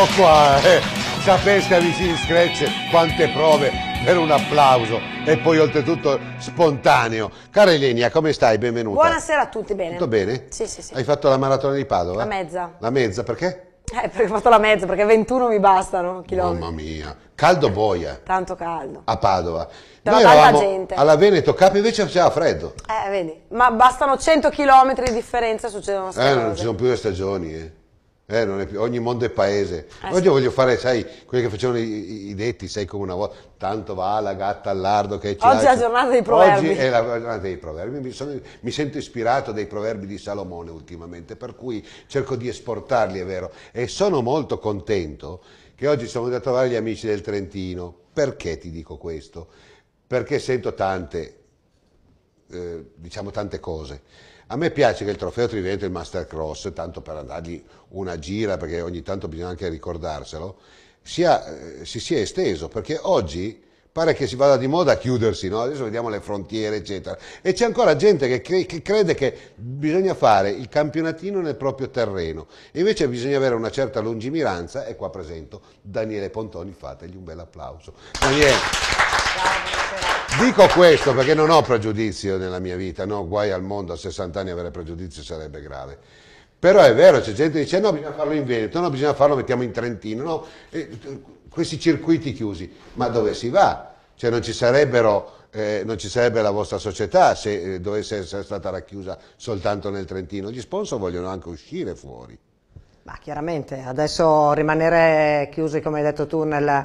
eccolo qua. Eh. Sapesca vicini Scratch quante prove per un applauso e poi oltretutto spontaneo. Cara Elenia, come stai? Benvenuta. Buonasera a tutti, bene. Tutto bene? Sì, sì, sì. Hai fatto la maratona di Padova? La mezza. La mezza, perché? Eh, perché ho fatto la mezza, perché 21 mi bastano chilometri. Mamma mia, caldo boia. Eh. Tanto caldo. A Padova. Però Noi tanta gente. alla Veneto capi invece faceva freddo. Eh, vedi, ma bastano 100 chilometri di differenza succedono stagioni. Eh, non ci sono più le stagioni, eh. Eh, più, ogni mondo è paese. Ah, Oggi sì. voglio fare, sai, quelli che facevano i, i, detti, sai, come una volta. Tanto va la gatta al lardo che c'è. Oggi è la giornata dei proverbi. Oggi è la giornata dei proverbi. Mi, sono, mi, sento ispirato dai proverbi di Salomone ultimamente, per cui cerco di esportarli, è vero. E sono molto contento che oggi siamo andati a trovare gli amici del Trentino. Perché ti dico questo? Perché sento tante, eh, diciamo tante cose a me piace che il trofeo Trivento il Mastercross, tanto per andargli una gira, perché ogni tanto bisogna anche ricordarselo, sia, eh, si sia esteso, perché oggi pare che si vada di moda a chiudersi, no? adesso vediamo le frontiere, eccetera. E c'è ancora gente che, cre che, crede che bisogna fare il campionatino nel proprio terreno, e invece bisogna avere una certa lungimiranza, e qua presento Daniele Pontoni, fategli un bel applauso. Daniele. Dico questo perché non ho pregiudizio nella mia vita, no? guai al mondo, a 60 anni avere pregiudizio sarebbe grave. Però è vero, c'è gente che dice no, bisogna farlo in Veneto, no, bisogna farlo, mettiamo in Trentino, no? E, eh, questi circuiti chiusi, ma dove si va? Cioè non ci, eh, non ci sarebbe la vostra società se eh, dovesse essere stata racchiusa soltanto nel Trentino. Gli sponsor vogliono anche uscire fuori. Ma chiaramente, adesso rimanere chiusi, come hai detto tu, nel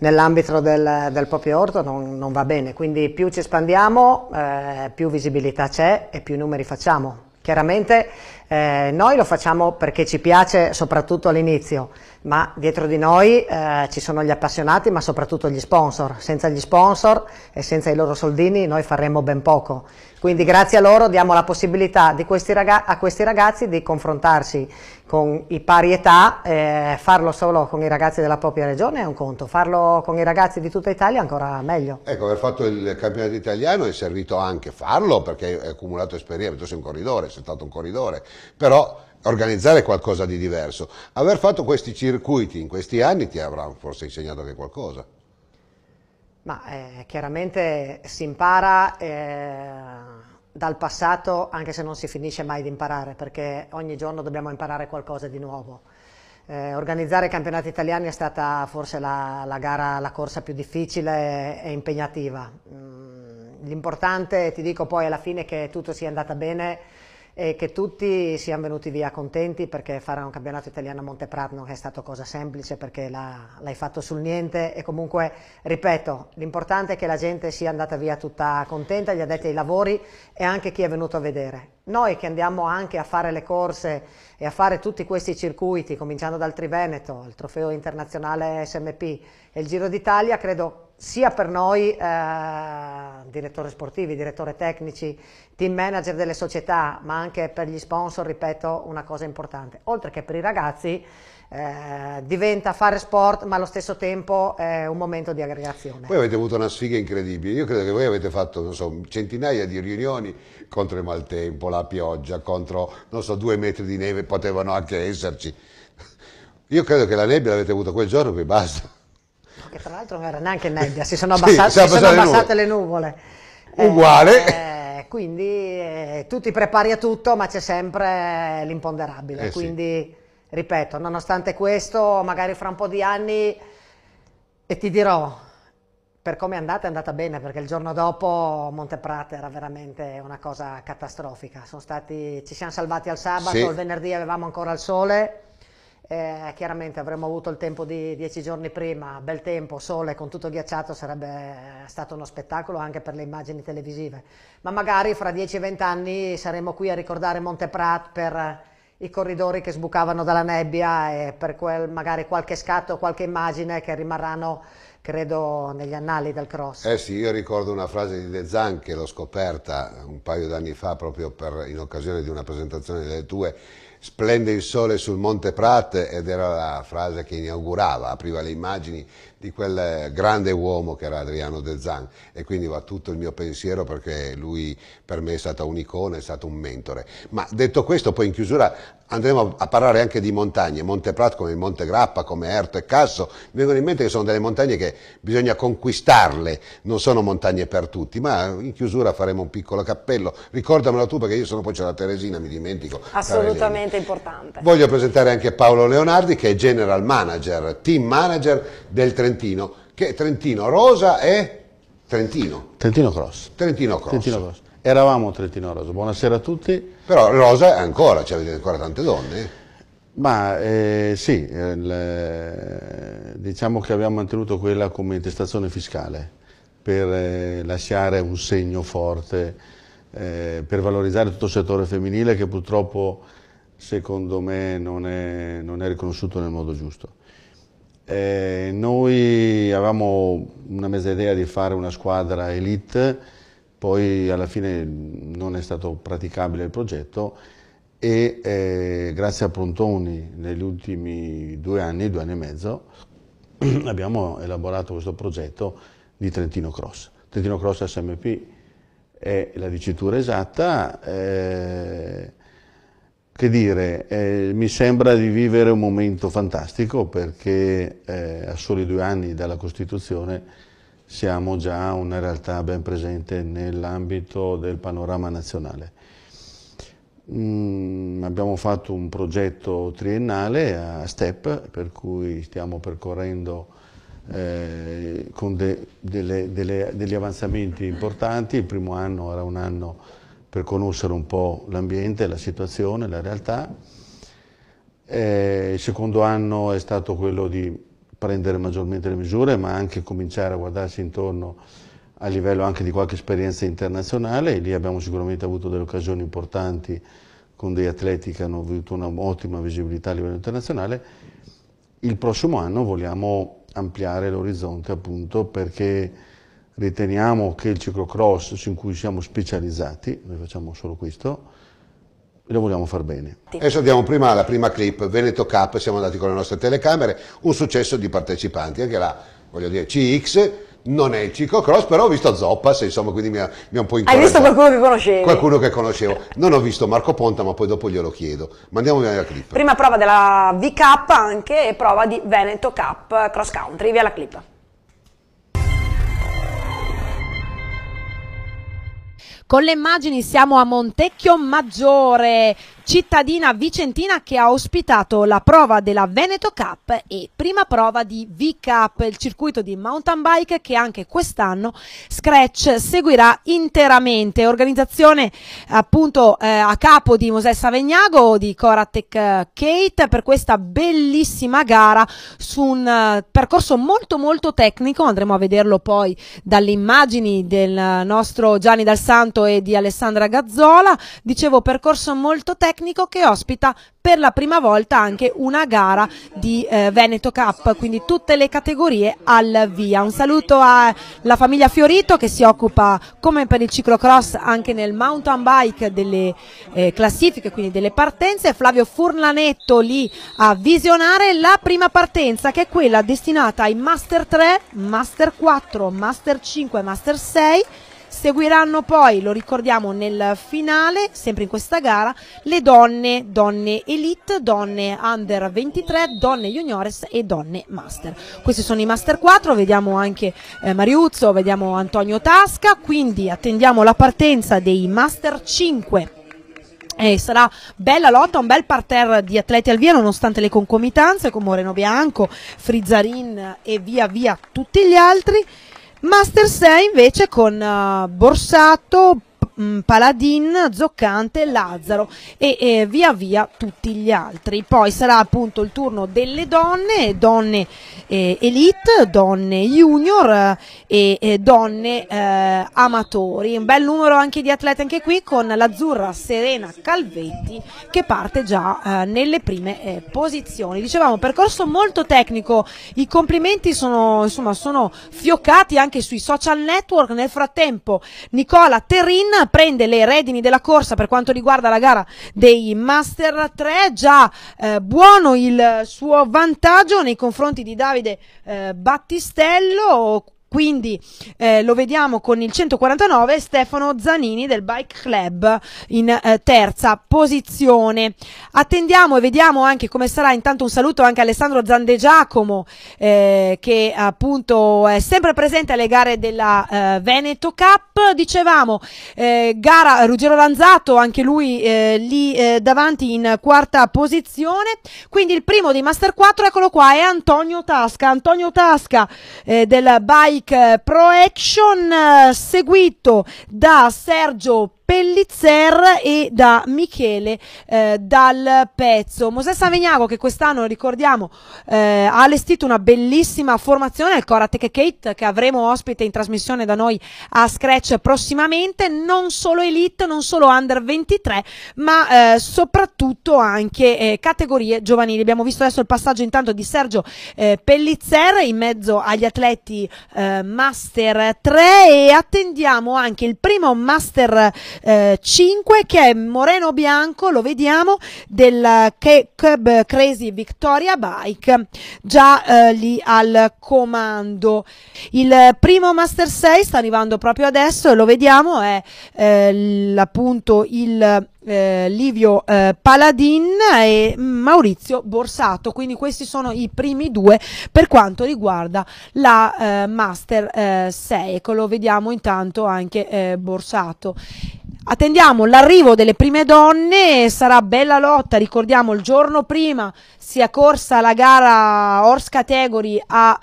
nell'ambito del, del, proprio orto non, non, va bene, quindi più ci espandiamo, eh, più visibilità c'è e più numeri facciamo. Chiaramente eh, noi lo facciamo perché ci piace soprattutto all'inizio, ma dietro di noi eh, ci sono gli appassionati ma soprattutto gli sponsor, senza gli sponsor e senza i loro soldini noi faremmo ben poco, quindi grazie a loro diamo la possibilità di questi a questi ragazzi di confrontarsi con i pari età, eh, farlo solo con i ragazzi della propria regione è un conto, farlo con i ragazzi di tutta Italia è ancora meglio. Ecco, aver fatto il campionato italiano è servito anche farlo perché hai accumulato esperienza, tu sei un corridore, sei stato un corridore, però organizzare qualcosa di diverso. Aver fatto questi circuiti in questi anni ti avrà forse insegnato anche qualcosa. Ma eh, chiaramente si impara eh, dal passato anche se non si finisce mai di imparare perché ogni giorno dobbiamo imparare qualcosa di nuovo. Eh, organizzare i campionati italiani è stata forse la, la gara, la corsa più difficile e, e impegnativa. Mm, l'importante, ti dico poi alla fine che tutto sia andato bene e che tutti siano venuti via contenti perché fare un campionato italiano a Monte Prat non è stata cosa semplice perché l'hai fatto sul niente e comunque, ripeto, l'importante è che la gente sia andata via tutta contenta, gli addetti ai lavori e anche chi è venuto a vedere. Noi che andiamo anche a fare le corse e a fare tutti questi circuiti, cominciando dal Triveneto, il trofeo internazionale SMP e il Giro d'Italia, credo sia per noi eh, direttori sportivi, direttori tecnici, team manager delle società, ma anche per gli sponsor, ripeto, una cosa importante. Oltre che per i ragazzi eh, diventa fare sport, ma allo stesso tempo è un momento di aggregazione. Voi avete avuto una sfiga incredibile. Io credo che voi avete fatto so, centinaia di riunioni contro il maltempo, la pioggia, contro so, due metri di neve, potevano anche esserci. Io credo che la nebbia l'avete avuta quel giorno, poi basta che tra l'altro non era neanche nebbia, si sono, abbassa- sì, si sono abbassate le nuvole. Eh, Uguale. Eh, quindi eh, tu ti prepari a tutto, ma c'è sempre l'imponderabile. Eh, quindi, sì. ripeto, nonostante questo, magari fra un po' di anni, e ti dirò, per come è andata è andata bene, perché il giorno dopo Monteprate era veramente una cosa catastrofica. Stati, ci siamo salvati al sabato, sì. il venerdì avevamo ancora il sole eh, chiaramente avremmo avuto il tempo di dieci giorni prima, bel tempo, sole con tutto ghiacciato, sarebbe stato uno spettacolo anche per le immagini televisive. Ma magari fra dieci 20 vent'anni saremo qui a ricordare Monte Prat per eh, i corridori che sbucavano dalla nebbia e per quel, magari qualche scatto, qualche immagine che rimarranno, credo, negli annali del cross. Eh sì, io ricordo una frase di De Zan che l'ho scoperta un paio d'anni fa proprio per, in occasione di una presentazione delle tue splende il sole sul Monte Prat ed era la frase che inaugurava, apriva le immagini di quel grande uomo che era Adriano De Zan e quindi va tutto il mio pensiero perché lui per me è stato un'icona, è stato un mentore. Ma detto questo, poi in chiusura andremo a parlare anche di montagne, Monte Monteprat come Monte Grappa, come Erto e Casso, mi vengono in mente che sono delle montagne che bisogna conquistarle, non sono montagne per tutti, ma in chiusura faremo un piccolo cappello, ricordamelo tu perché io sono poi c'è la Teresina, mi dimentico. Assolutamente importante. Voglio presentare anche Paolo Leonardi che è General Manager, Team Manager del Trentino Trentino, che Trentino Rosa è Trentino. Trentino Cross. Trentino Cross. Trentino Cross. Eravamo Trentino Rosa, buonasera a tutti. Però Rosa è ancora, cioè avete ancora tante donne. Ma eh, sì, il, eh, diciamo che abbiamo mantenuto quella come intestazione fiscale per eh, lasciare un segno forte, eh, per valorizzare tutto il settore femminile che purtroppo secondo me non è, non è riconosciuto nel modo giusto. Eh, noi avevamo una mezza idea di fare una squadra elite, poi alla fine non è stato praticabile il progetto e eh, grazie a Prontoni negli ultimi due anni, due anni e mezzo, abbiamo elaborato questo progetto di Trentino Cross. Trentino Cross SMP è la dicitura esatta, eh, che dire, eh, mi sembra di vivere un momento fantastico perché eh, a soli due anni dalla Costituzione siamo già una realtà ben presente nell'ambito del panorama nazionale. Mm, abbiamo fatto un progetto triennale a STEP, per cui stiamo percorrendo eh, con de delle, delle, degli avanzamenti importanti. Il primo anno era un anno per conoscere un po' l'ambiente, la situazione, la realtà. Eh, il secondo anno è stato quello di prendere maggiormente le misure, ma anche cominciare a guardarsi intorno a livello anche di qualche esperienza internazionale, lì abbiamo sicuramente avuto delle occasioni importanti con degli atleti che hanno avuto un'ottima visibilità a livello internazionale. Il prossimo anno vogliamo ampliare l'orizzonte appunto perché riteniamo che il ciclocross in cui siamo specializzati, noi facciamo solo questo, lo vogliamo far bene. Adesso andiamo prima alla prima clip, Veneto Cup, siamo andati con le nostre telecamere, un successo di partecipanti, anche la voglio dire, CX, non è il ciclocross, però ho visto Zoppas, insomma, quindi mi ha, mi ha un po' incoraggiato. Hai visto qualcuno che conoscevo? Qualcuno che conoscevo. Non ho visto Marco Ponta, ma poi dopo glielo chiedo. Ma andiamo via la clip. Prima prova della VK anche e prova di Veneto Cup Cross Country, via la clip. Con le immagini siamo a Montecchio Maggiore, cittadina vicentina che ha ospitato la prova della Veneto Cup e prima prova di V-Cup, il circuito di mountain bike che anche quest'anno Scratch seguirà interamente. Organizzazione appunto eh, a capo di Mosè Savegnago, di Coratec eh, Kate per questa bellissima gara su un uh, percorso molto molto tecnico, andremo a vederlo poi dalle immagini del eh, nostro Gianni Dal Santo Cotto e di Alessandra Gazzola, dicevo percorso molto tecnico che ospita per la prima volta anche una gara di eh, Veneto Cup, quindi tutte le categorie al via. Un saluto alla famiglia Fiorito che si occupa come per il ciclocross anche nel mountain bike delle eh, classifiche, quindi delle partenze. Flavio Furlanetto lì a visionare la prima partenza che è quella destinata ai Master 3, Master 4, Master 5 Master 6 Seguiranno poi, lo ricordiamo nel finale, sempre in questa gara, le donne, donne elite, donne under 23, donne juniores e donne master. Questi sono i master 4, vediamo anche eh, Mariuzzo, vediamo Antonio Tasca, quindi attendiamo la partenza dei master 5 eh, sarà bella lotta, un bel parterre di atleti al via nonostante le concomitanze con Moreno Bianco, Frizzarin e via via tutti gli altri. Master 6 invece con uh, borsato, mh, mm, Paladin, Zoccante, Lazzaro e, e via via tutti gli altri. Poi sarà appunto il turno delle donne, donne eh, elite, donne junior eh, e, donne eh, amatori. Un bel numero anche di atleti anche qui con l'azzurra Serena Calvetti che parte già eh, nelle prime eh, posizioni. Dicevamo percorso molto tecnico, i complimenti sono, insomma, sono fioccati anche sui social network. Nel frattempo Nicola Terrin prende le redini della corsa per quanto riguarda la gara dei Master 3, già eh, buono il suo vantaggio nei confronti di Davide eh, Battistello, quindi eh, lo vediamo con il 149 Stefano Zanini del Bike Club in eh, terza posizione. Attendiamo e vediamo anche come sarà. Intanto un saluto anche a Alessandro Zandegiacomo eh, che appunto è sempre presente alle gare della eh, Veneto Cup. Dicevamo eh, gara Ruggero Lanzato, anche lui eh, lì eh, davanti in quarta posizione. Quindi il primo dei Master 4, eccolo qua, è Antonio Tasca. Antonio Tasca eh, del Bike Mike Pro Action eh, seguito da Sergio Pellizzer e da Michele eh, Dal Pezzo. Mosè Savegnago che quest'anno, ricordiamo, eh, ha allestito una bellissima formazione al Koratek Kate che avremo ospite in trasmissione da noi a Scratch prossimamente, non solo Elite, non solo Under 23, ma eh, soprattutto anche eh, categorie giovanili. Abbiamo visto adesso il passaggio intanto di Sergio eh, Pellizzer in mezzo agli atleti eh, Master 3 e attendiamo anche il primo Master 5 eh, che è Moreno Bianco, lo vediamo, del Cub Crazy Victoria Bike, già eh, lì al comando. Il primo Master 6 sta arrivando proprio adesso e lo vediamo, è eh, appunto il eh, Livio eh, Paladin e Maurizio Borsato. Quindi questi sono i primi due per quanto riguarda la eh, Master 6. Eh, ecco, lo vediamo intanto anche eh, Borsato. Attendiamo l'arrivo delle prime donne, sarà bella lotta, ricordiamo il giorno prima si è corsa la gara horse Category a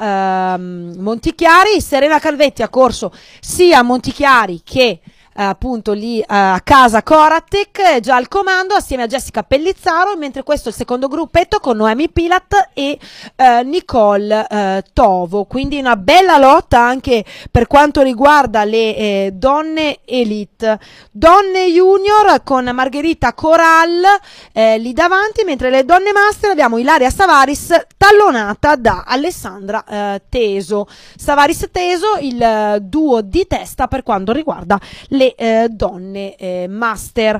ehm, Montichiari, Serena Calvetti ha corso sia a Montichiari che appunto lì eh, a casa Koratek, già al comando assieme a Jessica Pellizzaro, mentre questo è il secondo gruppetto con Noemi Pilat e eh, Nicole eh, Tovo, quindi una bella lotta anche per quanto riguarda le eh, donne elite. Donne junior con Margherita Coral eh, lì davanti, mentre le donne master abbiamo Ilaria Savaris tallonata da Alessandra eh, Teso. Savaris Teso, il duo di testa per quanto riguarda le eh, donne eh, master.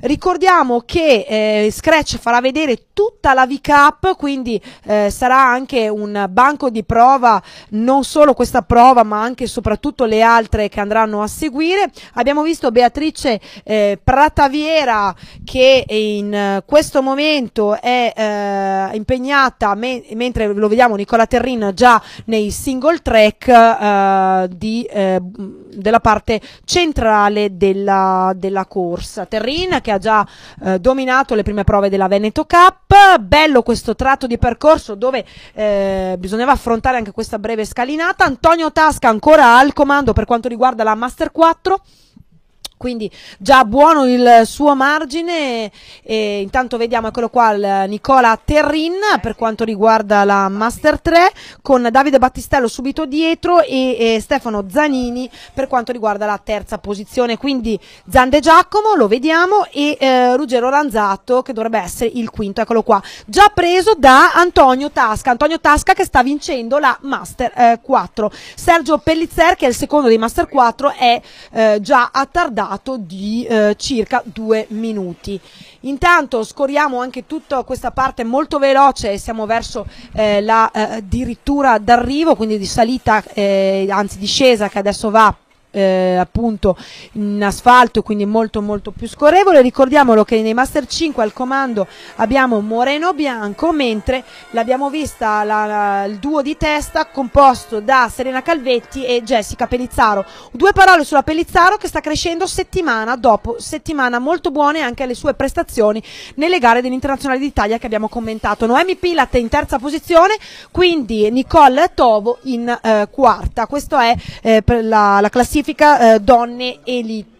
Ricordiamo che eh, Scratch farà vedere tutta la VCAP, quindi eh, sarà anche un banco di prova, non solo questa prova, ma anche e soprattutto le altre che andranno a seguire. Abbiamo visto Beatrice eh, Prataviera che in eh, questo momento è impegnata, me mentre lo vediamo Nicola Terrin già nei single track di, della parte centrale finale della, della corsa. Terrin che ha già eh, dominato le prime prove della Veneto Cup, bello questo tratto di percorso dove eh, bisognava affrontare anche questa breve scalinata. Antonio Tasca ancora al comando per quanto riguarda la Master 4 quindi già buono il suo margine e intanto vediamo eccolo qua il Nicola Terrin eh, per quanto riguarda la Master 3 con Davide Battistello subito dietro e, e Stefano Zanini per quanto riguarda la terza posizione quindi Zande Giacomo lo vediamo e eh, Ruggero Ranzato che dovrebbe essere il quinto eccolo qua già preso da Antonio Tasca Antonio Tasca che sta vincendo la Master eh, 4 Sergio Pellizzer che è il secondo dei Master 4 è eh, già attardato durato di eh, circa due minuti. Intanto scorriamo anche tutta questa parte molto veloce, siamo verso eh, la eh, dirittura d'arrivo, quindi di salita, eh, anzi discesa che adesso va eh, appunto in asfalto quindi molto molto più scorrevole ricordiamolo che nei Master 5 al comando abbiamo Moreno Bianco mentre l'abbiamo vista la, la, il duo di testa composto da Serena Calvetti e Jessica Pellizzaro due parole sulla Pellizzaro che sta crescendo settimana dopo settimana molto buone anche alle sue prestazioni nelle gare dell'Internazionale d'Italia che abbiamo commentato Noemi Pilat in terza posizione quindi Nicole Tovo in eh, quarta questa è eh, la, la classifica classifica eh, donne elite.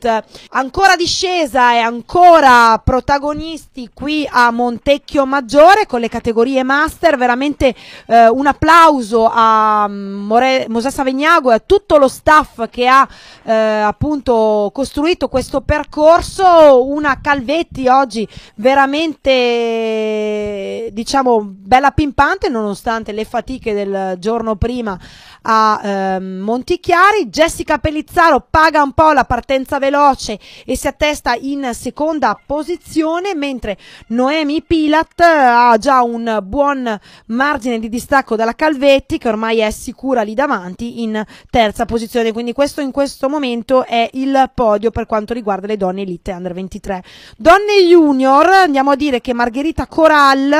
Ancora discesa e ancora protagonisti qui a Montecchio Maggiore con le categorie master, veramente eh, un applauso a mm, More Mosè Savegnago e a tutto lo staff che ha eh, appunto costruito questo percorso, una Calvetti oggi veramente diciamo bella pimpante nonostante le fatiche del giorno prima a eh, Montichiari. Jessica Pellizzaro paga un po' la partenza veloce e si attesta in seconda posizione, mentre Noemi Pilat eh, ha già un buon margine di distacco dalla Calvetti, che ormai è sicura lì davanti, in terza posizione. Quindi questo in questo momento è il podio per quanto riguarda le donne elite under 23. Donne junior, andiamo a dire che Margherita Coral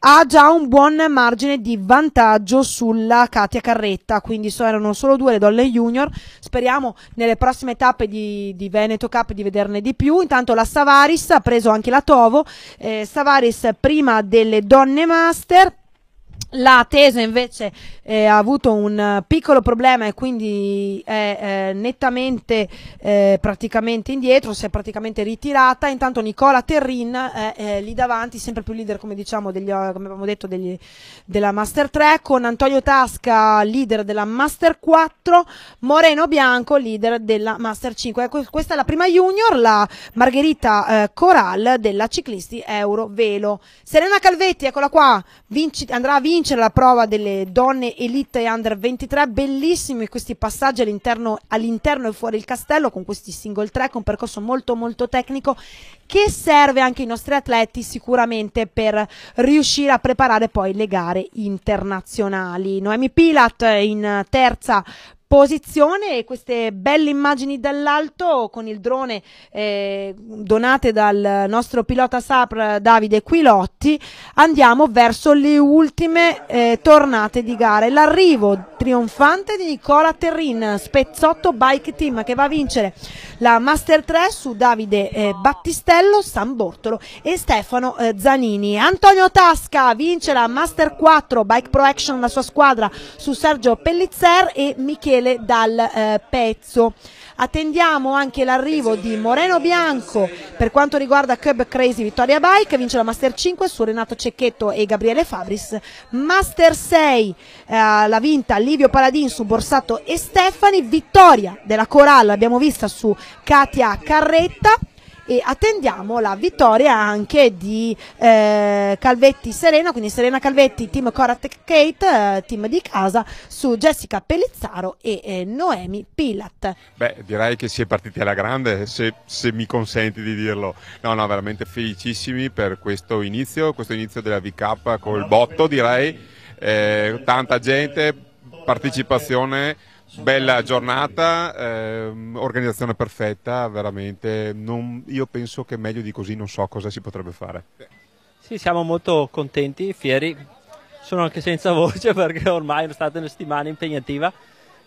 ha già un buon margine di vantaggio sulla Katia Carretti diretta, quindi so, erano solo due le donne junior. Speriamo nelle prossime tappe di, di, Veneto Cup di vederne di più. Intanto la Savaris ha preso anche la Tovo. Eh, Savaris prima delle donne master la Tesa invece eh, ha avuto un eh, piccolo problema e quindi è eh, nettamente eh, praticamente indietro, si è praticamente ritirata. Intanto Nicola Terrin è eh, eh, lì davanti, sempre più leader come, diciamo, degli, come abbiamo detto degli, della Master 3, con Antonio Tasca leader della Master 4, Moreno Bianco leader della Master 5. Ecco, questa è la prima junior, la Margherita Coral della ciclisti Euro Velo. Serena Calvetti, eccola qua, vinci, andrà a vincere vincere la prova delle donne elite e under 23, bellissimi questi passaggi all'interno, all'interno e fuori il castello con questi single track, un percorso molto molto tecnico che serve anche ai nostri atleti sicuramente per riuscire a preparare poi le gare internazionali. Noemi Pilat in terza posizione e queste belle immagini dall'alto con il drone eh, donate dal nostro pilota Sapr Davide Quilotti andiamo verso le ultime eh, tornate di gare l'arrivo trionfante di Nicola Terrin Spezzotto Bike Team che va a vincere la Master 3 su Davide eh, Battistello San Bortolo e Stefano eh, Zanini Antonio Tasca vince la Master 4 Bike Pro Action la sua squadra su Sergio Pellizzer e Michele Michele Dal eh, Pezzo. Attendiamo anche l'arrivo di Moreno Bianco per quanto riguarda Cub Crazy Vittoria Bike, vince la Master 5 su Renato Cecchetto e Gabriele Fabris. Master 6 eh, l'ha vinta Livio Paladin su Borsato e Stefani, vittoria della Coralla, l'abbiamo vista su Katia Carretta e attendiamo la vittoria anche di eh, Calvetti Serena, quindi Serena Calvetti, team Corat Kate, eh, team di casa, su Jessica Pellizzaro e eh, Noemi Pilat. Beh, direi che si è partiti alla grande, se, se, mi consenti di dirlo. No, no, veramente felicissimi per questo inizio, questo inizio della VK col botto direi, eh, tanta gente, partecipazione Bella giornata, ehm, organizzazione perfetta, veramente. Non, io penso che meglio di così non so cosa si potrebbe fare. Sì, siamo molto contenti, fieri. Sono anche senza voce perché ormai è stata una settimana impegnativa.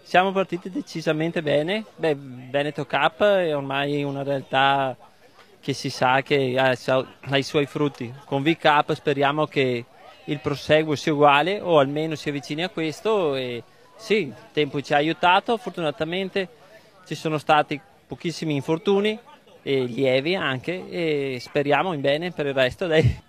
Siamo partiti decisamente bene. Beh, Veneto Cup è ormai una realtà che si sa che ha, ha i suoi frutti. Con V Cup speriamo che il proseguo sia uguale o almeno si avvicini a questo e sì, il tempo ci ha aiutato, fortunatamente ci sono stati pochissimi infortuni, e lievi anche, e speriamo in bene per il resto. Dai.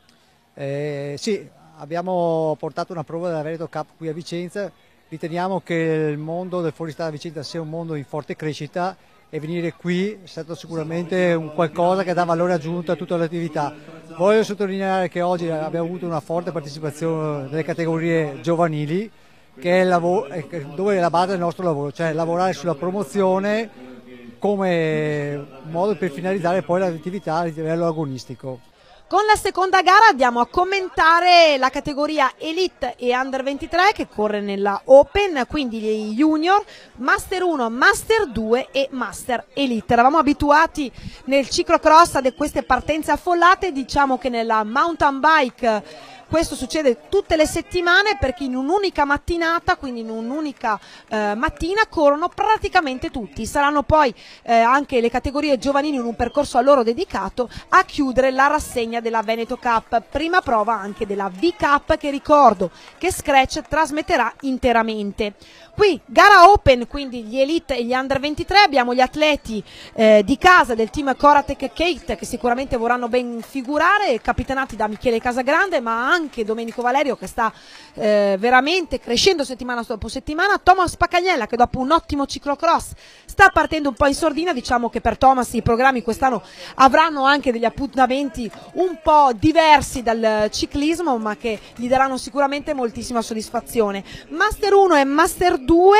Eh, sì, abbiamo portato una prova della Veneto Cup qui a Vicenza, riteniamo che il mondo del fuoristà a Vicenza sia un mondo in forte crescita e venire qui è stato sicuramente un qualcosa che dà valore aggiunto a tutta l'attività. Voglio sottolineare che oggi abbiamo avuto una forte partecipazione delle categorie giovanili, che è eh, dove è la base del nostro lavoro, cioè lavorare sulla promozione come modo per finalizzare poi l'attività a livello agonistico. Con la seconda gara andiamo a commentare la categoria Elite e Under 23 che corre nella Open, quindi gli Junior, Master 1, Master 2 e Master Elite. Eravamo abituati nel ciclocross a queste partenze affollate, diciamo che nella mountain bike questo succede tutte le settimane perché in un'unica mattinata, quindi in un'unica eh, mattina, corrono praticamente tutti. Saranno poi eh, anche le categorie giovanili in un percorso a loro dedicato a chiudere la rassegna della Veneto Cup, prima prova anche della V Cup che ricordo che Scratch trasmetterà interamente. Qui gara open, quindi gli elite e gli under 23, abbiamo gli atleti eh, di casa del team Koratek Kate che sicuramente vorranno ben figurare, capitanati da Michele Casagrande ma anche anche Domenico Valerio che sta eh, veramente crescendo settimana dopo settimana, Thomas Pacagnella che dopo un ottimo ciclocross sta partendo un po' in sordina, diciamo che per Thomas i programmi quest'anno avranno anche degli appuntamenti un po' diversi dal ciclismo ma che gli daranno sicuramente moltissima soddisfazione. Master 1 e Master 2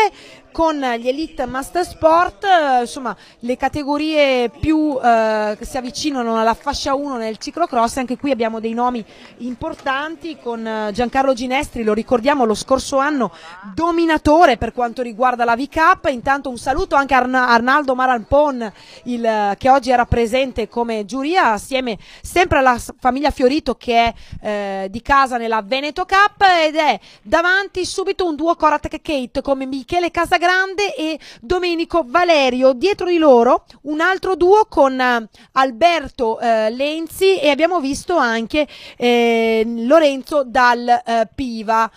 con gli Elite Master Sport, eh, insomma le categorie più eh, si avvicinano alla fascia 1 nel ciclocross, anche qui abbiamo dei nomi importanti con eh, Giancarlo Ginestri, lo ricordiamo lo scorso anno dominatore per quanto riguarda la V-Cup, intanto un saluto anche a Arnaldo Maralpon il, eh, che oggi era presente come giuria assieme sempre alla famiglia Fiorito che è eh, di casa nella Veneto Cup ed è davanti subito un duo Koratek Kate come Michele Casagrande Grande e Domenico Valerio. Dietro di loro un altro duo con eh, Alberto eh, Lenzi e abbiamo visto anche eh, Lorenzo Dal eh, Piva.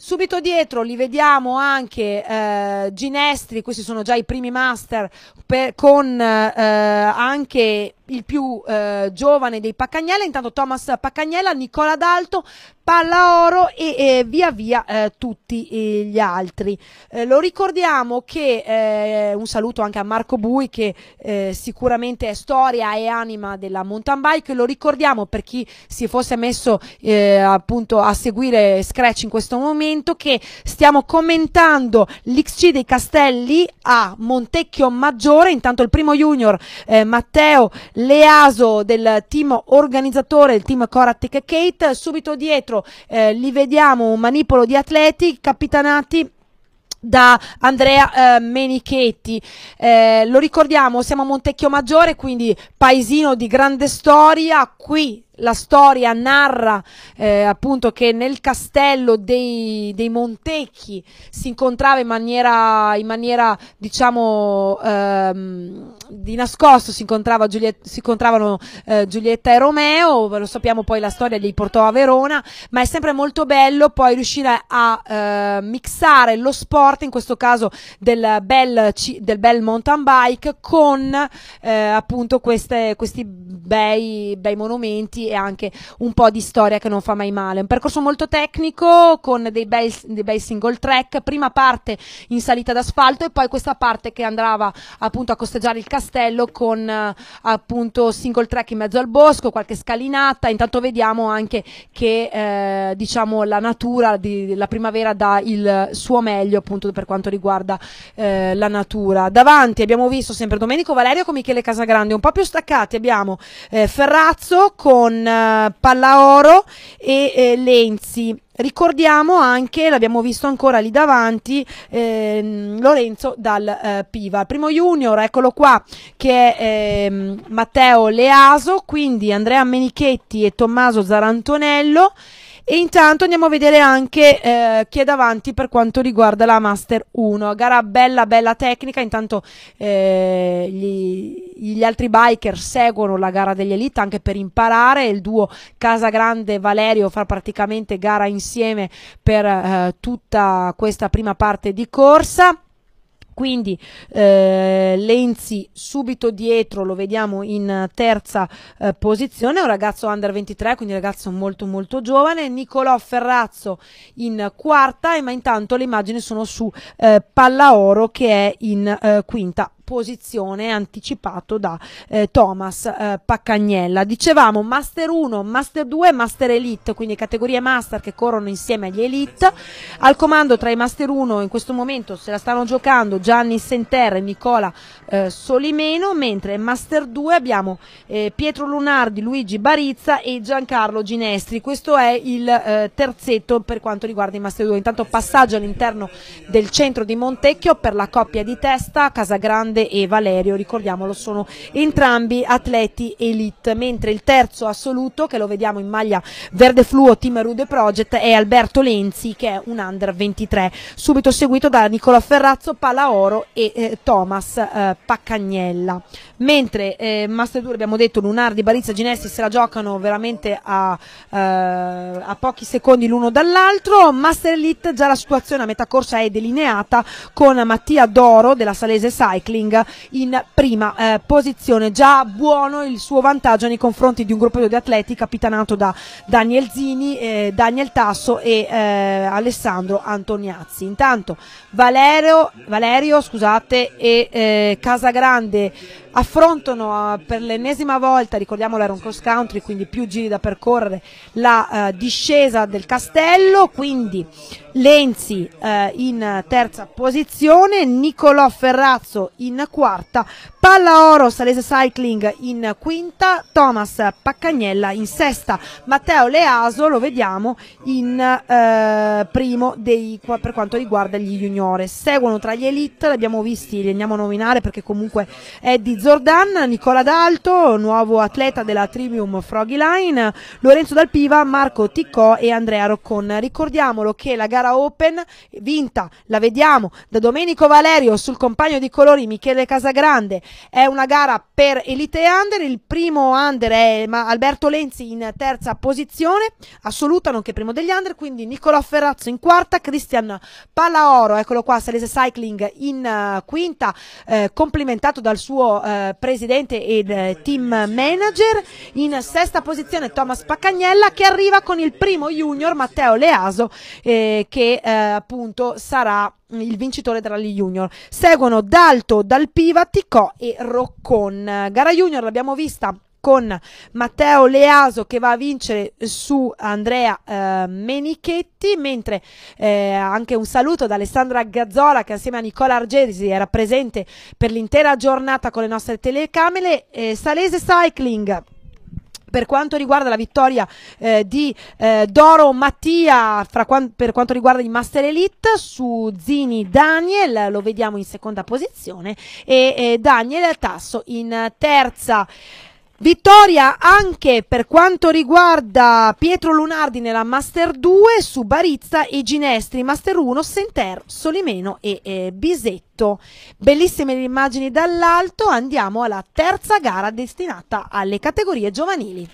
Subito dietro li vediamo anche eh, Ginestri, questi sono già i primi master, per, con eh, anche il più eh, giovane dei Paccagnella, intanto Thomas Paccagnella, Nicola D'Alto, Palla Oro e, eh, via via eh, tutti eh, gli altri. Eh, lo ricordiamo che eh, un saluto anche a Marco Bui che eh, sicuramente è storia e anima della mountain bike, lo ricordiamo per chi si fosse messo eh, appunto a seguire Scratch in questo momento che stiamo commentando l'XC dei Castelli a Montecchio Maggiore, intanto il primo junior eh, Matteo Leaso del team organizzatore, il team Coratec Kate, subito dietro l'altro eh, li vediamo un manipolo di atleti capitanati da Andrea eh, Menichetti. Eh, lo ricordiamo, siamo a Montecchio Maggiore, quindi paesino di grande storia. Qui la storia narra eh, appunto che nel castello dei, dei Montecchi si incontrava in maniera, in maniera diciamo ehm, di nascosto si, incontrava Giuliet si incontravano eh, Giulietta e Romeo lo sappiamo poi la storia li portò a Verona ma è sempre molto bello poi riuscire a, eh, mixare lo sport in questo caso del bel, del bel mountain bike con eh, appunto queste, questi bei, bei monumenti e anche un po' di storia che non fa mai male. Un percorso molto tecnico con dei bei, dei bei single track, prima parte in salita d'asfalto e poi questa parte che andava appunto a costeggiare il castello con eh, appunto single track in mezzo al bosco, qualche scalinata, intanto vediamo anche che eh, diciamo la natura di, la primavera dà il suo meglio appunto per quanto riguarda eh, la natura. Davanti abbiamo visto sempre Domenico Valerio con Michele Casagrande, un po' più staccati abbiamo eh, Ferrazzo con con eh, Pallaoro e eh, Lenzi. Ricordiamo anche, l'abbiamo visto ancora lì davanti, eh, Lorenzo dal eh, Piva. Il primo junior, eccolo qua, che è eh, Matteo Leaso, quindi Andrea Menichetti e Tommaso Zarantonello. E intanto andiamo a vedere anche eh, chi è davanti per quanto riguarda la Master 1. Gara bella, bella tecnica. Intanto eh, gli, gli, altri biker seguono la gara degli Elite anche per imparare. Il duo Casa Grande Valerio fa praticamente gara insieme per eh, tutta questa prima parte di corsa quindi eh, Lenzi subito dietro lo vediamo in terza eh, posizione, un ragazzo under 23 quindi un ragazzo molto molto giovane Nicolò Ferrazzo in quarta ma intanto le immagini sono su eh, Pallaoro che è in eh, quinta posizione anticipato da eh, Thomas eh, Paccagnella. Dicevamo Master 1, Master 2, Master Elite, quindi categorie Master che corrono insieme agli Elite. Al comando tra i Master 1 in questo momento se la stanno giocando Gianni Senter e Nicola eh, Solimeno, mentre Master 2 abbiamo eh, Pietro Lunardi, Luigi Barizza e Giancarlo Ginestri. Questo è il eh, terzetto per quanto riguarda i Master 2. Intanto passaggio all'interno del centro di Montecchio per la coppia di testa Casagrande Grande e Valerio, ricordiamolo, sono entrambi atleti elite, mentre il terzo assoluto, che lo vediamo in maglia verde fluo Team Rude Project, è Alberto Lenzi, che è un under 23, subito seguito da Nicola Ferrazzo, Palaoro e eh, Thomas eh, Paccagnella. Mentre eh, Master 2, abbiamo detto, Lunardi, Barizza, Ginesti se la giocano veramente a, eh, a pochi secondi l'uno dall'altro, Master Elite già la situazione a metà corsa è delineata con Mattia Doro della Salese Cycling King in prima eh, posizione. Già buono il suo vantaggio nei confronti di un gruppo di atleti capitanato da Daniel Zini, eh, Daniel Tasso e eh, Alessandro Antoniazzi. Intanto Valerio, Valerio scusate, e eh, Casagrande affrontano eh, per l'ennesima volta, ricordiamo la cross country, quindi più giri da percorrere, la eh, discesa del castello, quindi Lenzi eh, in terza posizione, Nicolò Ferrazzo in quarta, Palla Oro Salese Cycling in quinta, Thomas Paccagnella in sesta, Matteo Leaso lo vediamo in eh, primo dei, per quanto riguarda gli juniore. Seguono tra gli elite, li abbiamo visti, li andiamo a nominare perché comunque è di Zordan, Nicola D'Alto, nuovo atleta della Trivium Froggy Line, Lorenzo Dalpiva, Marco Ticcò e Andrea Roccon. Ricordiamolo che la gara Ferrara Open, vinta, la vediamo, da Domenico Valerio sul compagno di colori Michele Casagrande, è una gara per Elite Under, il primo under è Alberto Lenzi in terza posizione, assoluta nonché primo degli under, quindi Nicolò Ferrazzo in quarta, Cristian Pallaoro eccolo qua, Salese Cycling in eh, quinta, eh, complimentato dal suo eh, presidente ed eh, team manager, in sesta posizione Thomas Paccagnella che arriva con il primo junior Matteo Leaso che eh, che eh, appunto sarà il vincitore tra gli junior. Seguono Dalto, Dalpiva, Ticò e Roccon. Gara junior l'abbiamo vista con Matteo Leaso che va a vincere su Andrea eh, Menichetti, mentre eh, anche un saluto da Alessandra Gazzola che assieme a Nicola Argesi era presente per l'intera giornata con le nostre telecamere. Eh, Salese Cycling per quanto riguarda la vittoria eh, di eh, Doro Mattia, fra quan- per quanto riguarda il Master Elite, su Zini Daniel lo vediamo in seconda posizione e eh, Daniel Tasso in terza. Vittoria anche per quanto riguarda Pietro Lunardi nella Master 2 su Barizza e Ginestri, Master 1 Senter, Solimeno e eh, Bisetto. Bellissime le immagini dall'alto, andiamo alla terza gara destinata alle categorie giovanili.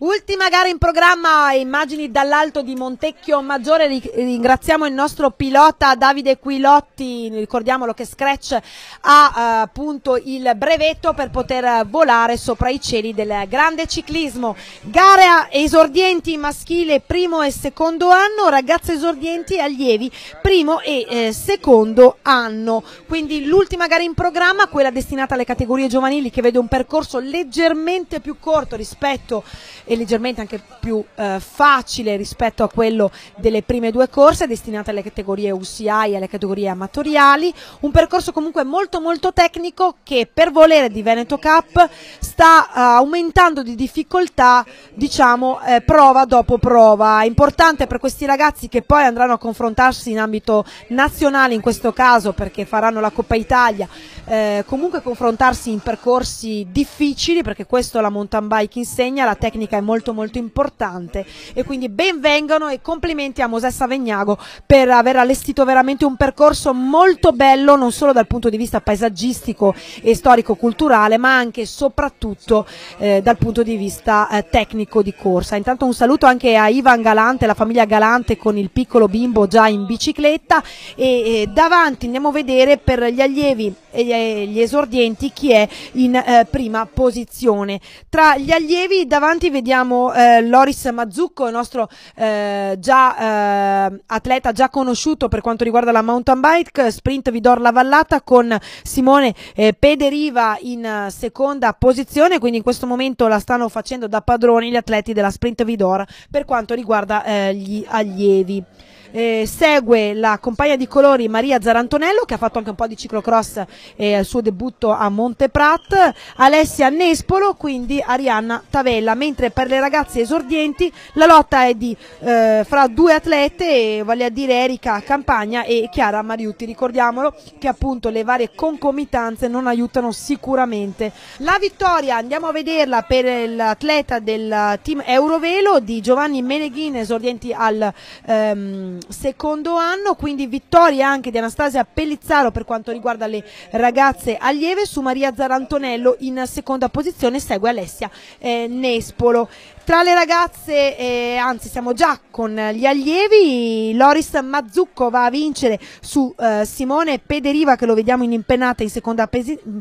Ultima gara in programma, immagini dall'alto di Montecchio Maggiore, ringraziamo il nostro pilota Davide Quilotti, ricordiamolo che Scratch ha eh, appunto il brevetto per poter volare sopra i cieli del grande ciclismo. Gare esordienti maschile primo e secondo anno, ragazze esordienti e allievi primo e eh, secondo anno, quindi l'ultima gara in programma, quella destinata alle categorie giovanili che vede un percorso leggermente più corto rispetto e leggermente anche più eh, facile rispetto a quello delle prime due corse, destinate alle categorie UCI e alle categorie amatoriali, un percorso comunque molto molto tecnico che per volere di Veneto Cup sta eh, aumentando di difficoltà diciamo eh, prova dopo prova, è importante per questi ragazzi che poi andranno a confrontarsi in ambito nazionale in questo caso perché faranno la Coppa Italia, eh, comunque confrontarsi in percorsi difficili perché questo la mountain bike insegna, la tecnica è molto molto importante e quindi benvengano e complimenti a Mosè Savegnago per aver allestito veramente un percorso molto bello non solo dal punto di vista paesaggistico e storico-culturale ma anche e soprattutto eh, dal punto di vista eh, tecnico di corsa. Intanto un saluto anche a Ivan Galante, la famiglia Galante con il piccolo bimbo già in bicicletta e, e eh, davanti andiamo a vedere per gli allievi e eh, gli, esordienti chi è in eh, prima posizione. Tra gli allievi davanti vediamo abbiamo eh, Loris Mazzucco, il nostro eh, già, eh, atleta già conosciuto per quanto riguarda la mountain bike, sprint Vidor La Vallata con Simone eh, Pederiva in seconda posizione, quindi in questo momento la stanno facendo da padroni gli atleti della sprint Vidor per quanto riguarda eh, gli allievi eh, segue la compagna di colori Maria Zarantonello che ha fatto anche un po' di ciclocross eh, il suo debutto a Monteprat, Alessia Nespolo, quindi Arianna Tavella, mentre per le ragazze esordienti la lotta è di, eh, fra due atlete, vale a dire Erika Campagna e Chiara Mariutti, ricordiamolo che appunto le varie concomitanze non aiutano sicuramente. La vittoria andiamo a vederla per l'atleta del team Eurovelo di Giovanni Meneghin esordienti al ehm, secondo anno, quindi vittoria anche di Anastasia Pellizzaro per quanto riguarda le ragazze allieve, su Maria Zarantonello in seconda posizione segue Alessia eh, Nespolo. Tra le ragazze, eh, anzi siamo già con gli allievi, Loris Mazzucco va a vincere su eh, Simone Pederiva che lo vediamo in impennata in seconda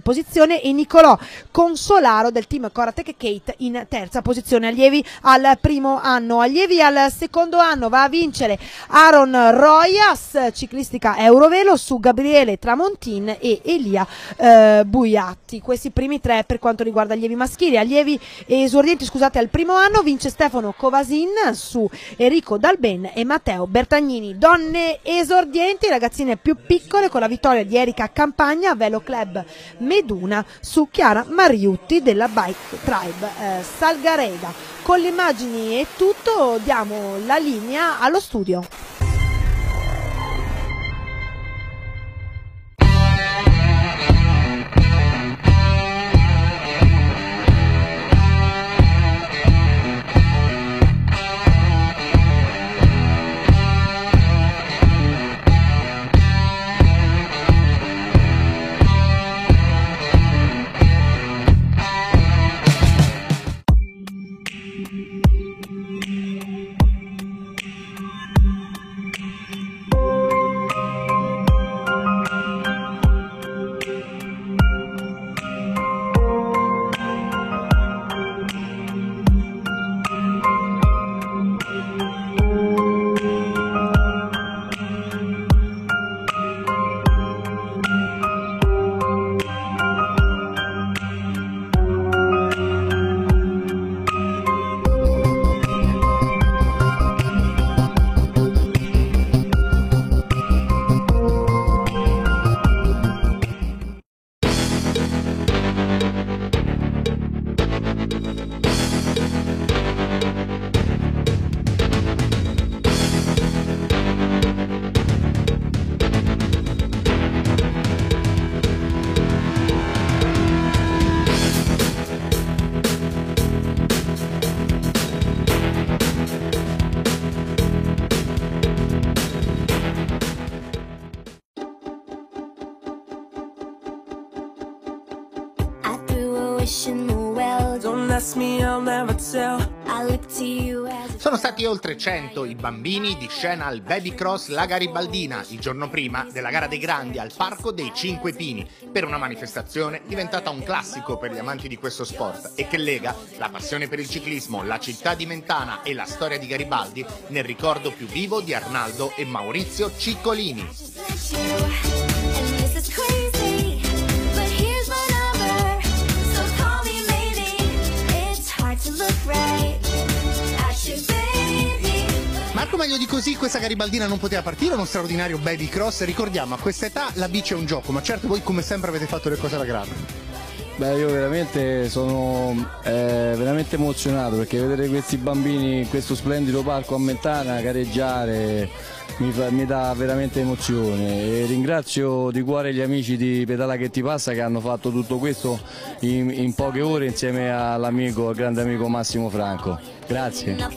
posizione e Nicolò Consolaro del team Koratec Kate in terza posizione. Allievi al primo anno, allievi al secondo anno va a vincere Aaron Royas, ciclistica Eurovelo su Gabriele Tramontin e Elia eh, Buiatti. Questi primi tre per quanto riguarda allievi maschili, allievi esordienti scusate al primo anno Torino vince Stefano Covasin su Enrico Dalben e Matteo Bertagnini. Donne esordienti, ragazzine più piccole con la vittoria di Erika Campagna a Velo Club Meduna su Chiara Mariutti della Bike Tribe eh, Salgareda. Con le immagini e tutto diamo la linea allo studio. stati oltre 100 i bambini di scena al Baby Cross La Garibaldina il giorno prima della gara dei grandi al Parco dei Cinque Pini per una manifestazione diventata un classico per gli amanti di questo sport e che lega la passione per il ciclismo, la città di Mentana e la storia di Garibaldi nel ricordo più vivo di Arnaldo e Maurizio Ciccolini. Marco ecco meglio di così questa garibaldina non poteva partire, uno straordinario baby cross. Ricordiamo, a questa età la bici è un gioco, ma certo voi come sempre avete fatto le cose alla grande. Beh, io veramente sono eh, veramente emozionato perché vedere questi bambini in questo splendido parco a Mentana gareggiare mi, fa, mi dà veramente emozione e ringrazio di cuore gli amici di Pedala che ti passa che hanno fatto tutto questo in, in poche ore insieme all'amico, al grande amico Massimo Franco. Grazie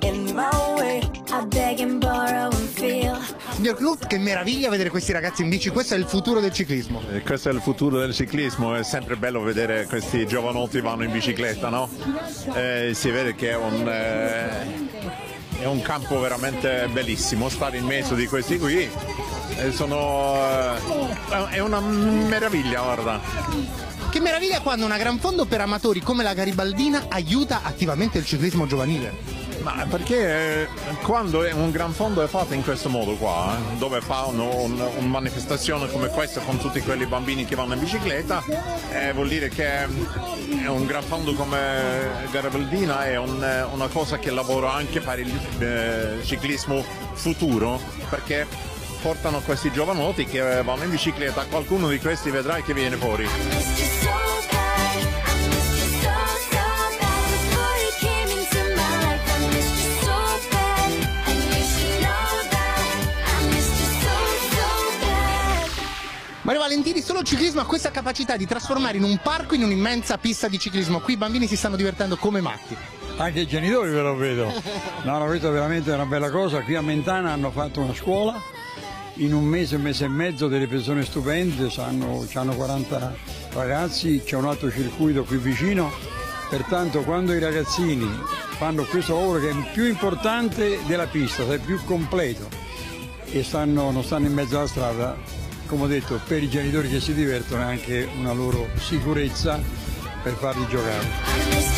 in my I beg and and borrow feel. Signor Knut, che meraviglia vedere questi ragazzi in bici, questo è il futuro del ciclismo. E eh, questo è il futuro del ciclismo, è sempre bello vedere questi giovanotti vanno in bicicletta, no? Eh, si vede che è un... Eh è un campo veramente bellissimo stare in mezzo di questi qui eh, sono eh, è una meraviglia guarda che meraviglia quando una gran fondo per amatori come la Garibaldina aiuta attivamente il ciclismo giovanile ma perché eh, quando un gran fondo è fatto in questo modo qua, eh, dove fanno un, un manifestazione come questa con tutti quelli bambini che vanno in bicicletta, eh, vuol dire che eh, un gran fondo come Garibaldina è un, una cosa che lavora anche per il eh, ciclismo futuro, perché portano questi giovanotti che vanno in bicicletta, qualcuno di questi vedrai che viene fuori. Mario Valentini, solo il ciclismo ha questa capacità di trasformare in un parco in un'immensa pista di ciclismo. Qui i bambini si stanno divertendo come matti. Anche i genitori ve lo vedo. No, no, questa è veramente una bella cosa. Qui a Mentana hanno fatto una scuola, in un mese, un mese e mezzo delle persone stupende, hanno, hanno 40 ragazzi, c'è un altro circuito qui vicino, pertanto quando i ragazzini fanno questo lavoro che è più importante della pista, è cioè più completo e stanno, non stanno in mezzo alla strada, come ho detto, per i genitori che si divertono è anche una loro sicurezza per farli giocare.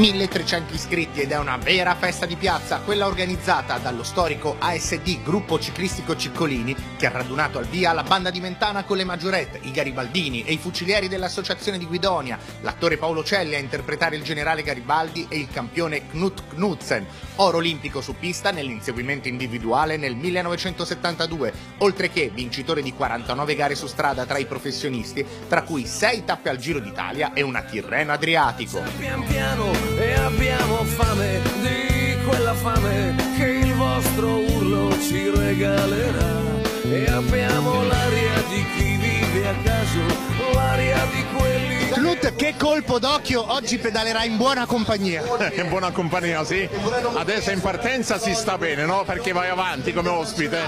1300 iscritti ed è una vera festa di piazza, quella organizzata dallo storico ASD Gruppo Ciclistico Ciccolini, che ha radunato al via la banda di Mentana con le maggiorette, i Garibaldini e i fucilieri dell'associazione di Guidonia, l'attore Paolo Celli a interpretare il generale Garibaldi e il campione Knut Knudsen, oro olimpico su pista nell'inseguimento individuale nel 1972, oltre che vincitore di 49 gare su strada tra i professionisti, tra cui 6 tappe al Giro d'Italia e una Tirreno Adriatico. Pian piano e abbiamo fame di quella fame che il vostro urlo ci regalerà e abbiamo l'aria di chi vive a caso, l'aria di quelli che colpo d'occhio, oggi pedalerà in buona compagnia. in buona compagnia, sì. Adesso in partenza si sta bene, no? Perché vai avanti come ospite.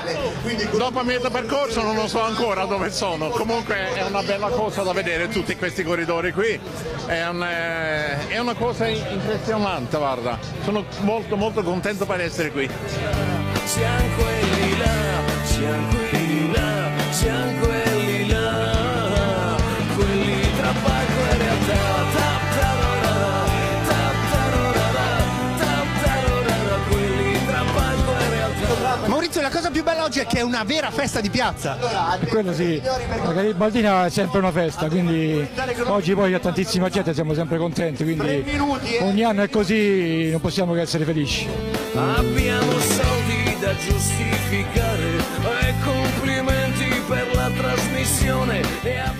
Dopo a metà percorso non lo so ancora dove sono. Comunque è una bella cosa da vedere tutti questi corridori qui. È, un, eh, è una cosa impressionante, guarda. Sono molto molto contento per essere qui. Siamo quelli là, siamo quelli là, siamo quelli là. la cosa più bella oggi è che è una vera festa di piazza. Quello sì, la Garibaldina è sempre una festa, quindi oggi poi a tantissima gente siamo sempre contenti, quindi eh. ogni anno è così, non possiamo che essere felici. Abbiamo soldi da giustificare, ecco per la trasmissione.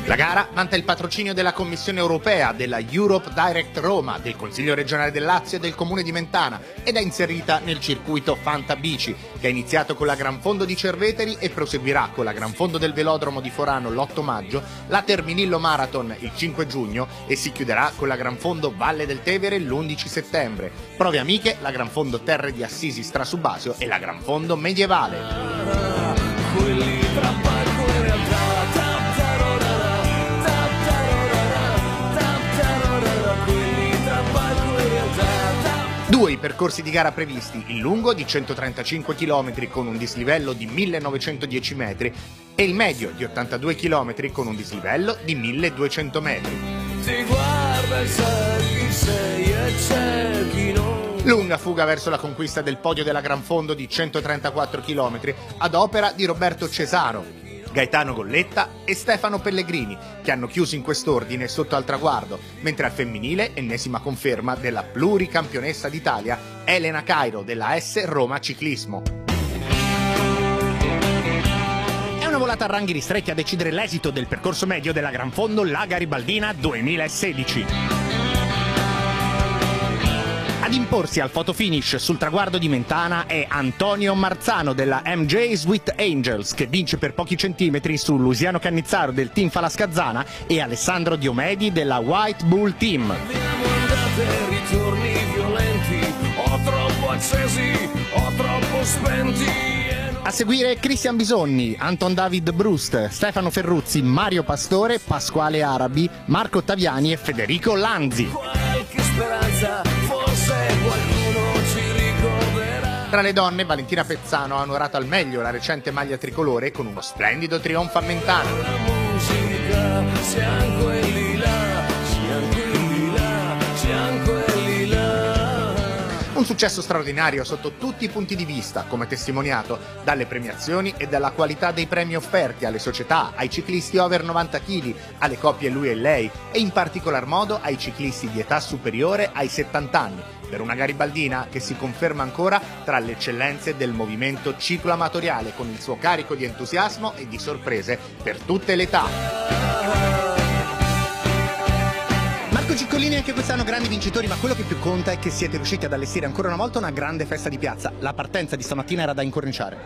La gara vanta il patrocinio della Commissione europea, della Europe Direct Roma, del Consiglio regionale del Lazio e del Comune di Mentana ed è inserita nel circuito Fanta Bici, che è iniziato con la Gran Fondo di Cerveteri e proseguirà con la Gran Fondo del Velodromo di Forano l'8 maggio, la Terminillo Marathon il 5 giugno e si chiuderà con la Gran Fondo Valle del Tevere l'11 settembre. Prove amiche, la Gran Fondo Terre di Assisi Strasubasio e la Gran Fondo Medievale. Quelli tra Due i percorsi di gara previsti, il lungo di 135 km con un dislivello di 1910 metri e il medio di 82 km con un dislivello di 1200 metri. Lunga fuga verso la conquista del podio della Gran Fondo di 134 km ad opera di Roberto Cesaro, Gaetano Golletta e Stefano Pellegrini, che hanno chiuso in quest'ordine sotto al traguardo, mentre al femminile ennesima conferma della pluricampionessa d'Italia Elena Cairo della S Roma Ciclismo. volata a ranghi ristretti a decidere l'esito del percorso medio della Gran Fondo La Garibaldina 2016. Ad imporsi al fotofinish sul traguardo di Mentana è Antonio Marzano della MJ Sweet Angels che vince per pochi centimetri su Luciano Cannizzaro del team Falascazzana e Alessandro Diomedi della White Bull Team. A seguire Cristian Bisogni, Anton David Brust, Stefano Ferruzzi, Mario Pastore, Pasquale Arabi, Marco Ottaviani e Federico Lanzi. Qualche speranza tra le donne, Valentina Pezzano ha onorato al meglio la recente maglia tricolore con uno splendido trionfo a Mentana. Un successo straordinario sotto tutti i punti di vista, come testimoniato dalle premiazioni e dalla qualità dei premi offerti alle società, ai ciclisti over 90 kg, alle coppie lui e lei e in particolar modo ai ciclisti di età superiore ai 70 anni, per una garibaldina che si conferma ancora tra le eccellenze del movimento cicloamatoriale con il suo carico di entusiasmo e di sorprese per tutte le età. Ciccolini anche quest'anno grandi vincitori, ma quello che più conta è che siete riusciti ad allestire ancora una volta una grande festa di piazza. La partenza di stamattina era da incorniciare.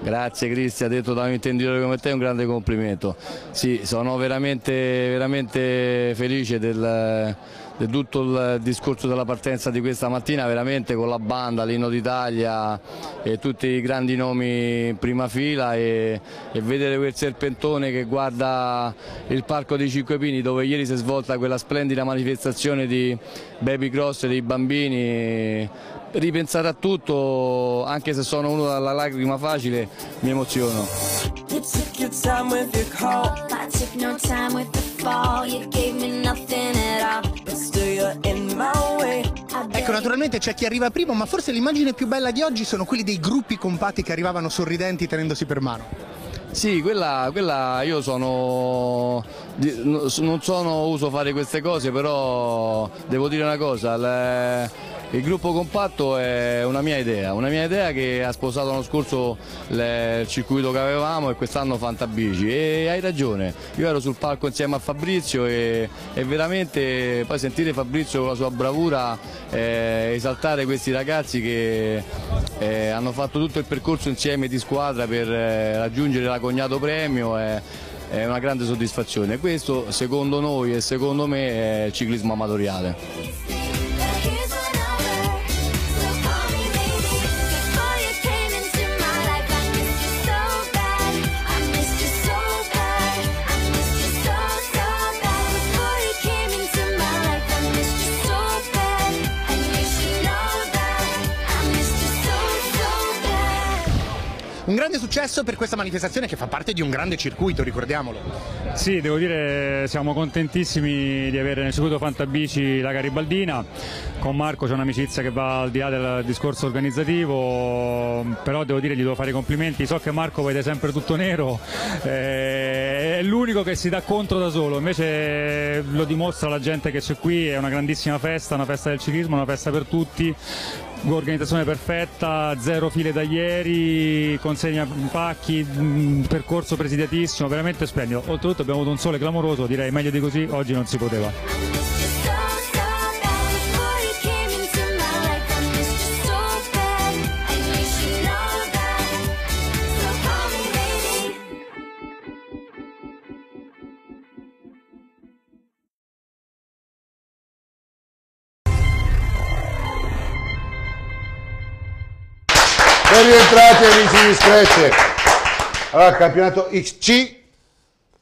Grazie Cristian, detto da un intenditore come te un grande complimento. Sì, sono veramente, veramente felice del di tutto il discorso della partenza di questa mattina veramente con la banda, l'inno d'Italia e tutti i grandi nomi in prima fila e, e, vedere quel serpentone che guarda il parco dei Cinque Pini dove ieri si è svolta quella splendida manifestazione di baby cross dei bambini ripensare a tutto anche se sono uno dalla lacrima facile mi emoziono Ecco, naturalmente c'è chi arriva prima, ma forse l'immagine più bella di oggi sono quelli dei gruppi compatti che arrivavano sorridenti tenendosi per mano. Sì, quella, quella io sono non sono uso fare queste cose, però devo dire una cosa, il gruppo compatto è una mia idea, una mia idea che ha sposato l'anno scorso il circuito che avevamo e quest'anno Fantabici e hai ragione, io ero sul palco insieme a Fabrizio e, e veramente poi sentire Fabrizio con la sua bravura eh, esaltare questi ragazzi che eh, hanno fatto tutto il percorso insieme di squadra per eh, raggiungere Cognato Premio eh, è una grande soddisfazione. Questo secondo noi e secondo me è ciclismo amatoriale. Un grande successo per questa manifestazione che fa parte di un grande circuito, ricordiamolo. Sì, devo dire siamo contentissimi di avere nel circuito Fantabici la Garibaldina. Con Marco c'è un'amicizia che va al di là del discorso organizzativo, però devo dire gli devo fare i complimenti. So che Marco vede sempre tutto nero, eh, è l'unico che si dà contro da solo, invece lo dimostra la gente che c'è qui, è una grandissima festa, una festa del ciclismo, una festa per tutti organizzazione perfetta, zero file da ieri, consegna pacchi, mm, percorso presidiatissimo, veramente splendido. Oltretutto abbiamo avuto un sole clamoroso, direi meglio di così oggi non si poteva. Bentornati amici di Scratch. Allora, campionato XC.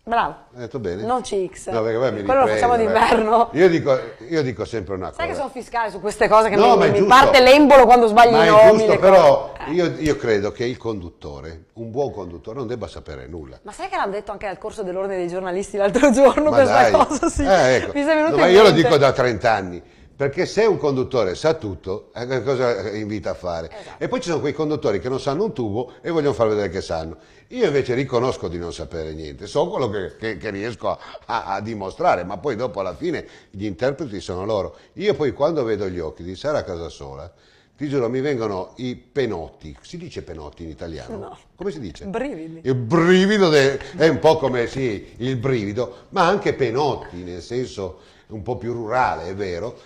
Bravo. Hai detto bene? Non CX. No, perché poi Quello riprendo, lo facciamo d'inverno. Io dico, io dico, sempre una cosa. Sai che sono fiscale su queste cose che no, mi, mi parte l'embolo quando sbagli ma i nomi. è giusto, però io, io, credo che il conduttore, un buon conduttore, non debba sapere nulla. Ma sai che l'hanno detto anche al corso dell'ordine dei giornalisti l'altro giorno ma questa dai. cosa? Sì. Eh, ecco. Mi sei venuto no, Ma io lo dico da 30 anni. Perché se un conduttore sa tutto, eh, cosa invita a fare? Esatto. E poi ci sono quei conduttori che non sanno un tubo e vogliono far vedere che sanno. Io invece riconosco di non sapere niente, so quello che, che, che riesco a, a, a, dimostrare, ma poi dopo alla fine gli interpreti sono loro. Io poi quando vedo gli occhi di Sara sola, ti giuro, mi vengono i penotti. Si dice penotti in italiano? No. Come si dice? Brividi. Il brivido de... è un po' come sì, il brivido, ma anche penotti, nel senso un po' più rurale, è vero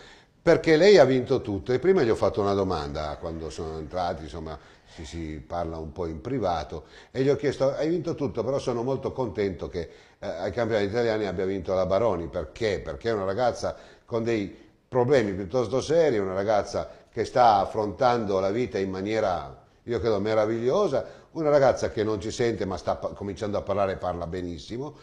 perché lei ha vinto tutto e prima gli ho fatto una domanda quando sono entrati, insomma si, si parla un po' in privato e gli ho chiesto hai vinto tutto però sono molto contento che eh, ai campionati italiani abbia vinto la Baroni perché? Perché è una ragazza con dei problemi piuttosto seri, una ragazza che sta affrontando la vita in maniera io credo meravigliosa, una ragazza che non ci sente ma sta cominciando a parlare e parla benissimo.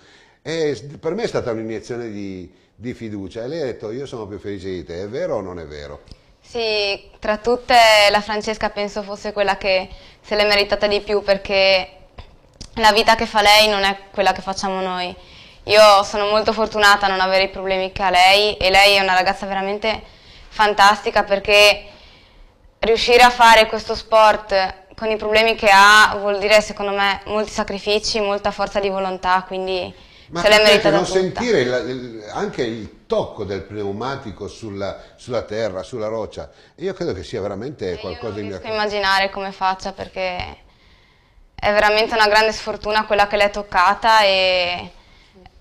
E per me è stata un'iniezione di, di fiducia e lei ha detto io sono più felice di te, è vero o non è vero? Sì, tra tutte la Francesca penso fosse quella che se l'è meritata di più perché la vita che fa lei non è quella che facciamo noi. Io sono molto fortunata a non avere i problemi che ha lei e lei è una ragazza veramente fantastica perché riuscire a fare questo sport con i problemi che ha vuol dire secondo me molti sacrifici, molta forza di volontà, quindi ma se l'è meritata non tutta. sentire il, il, anche il tocco del pneumatico sulla, sulla, terra, sulla roccia, io credo che sia veramente e qualcosa di... Non riesco a immaginare come faccia perché è veramente una grande sfortuna quella che l'è toccata e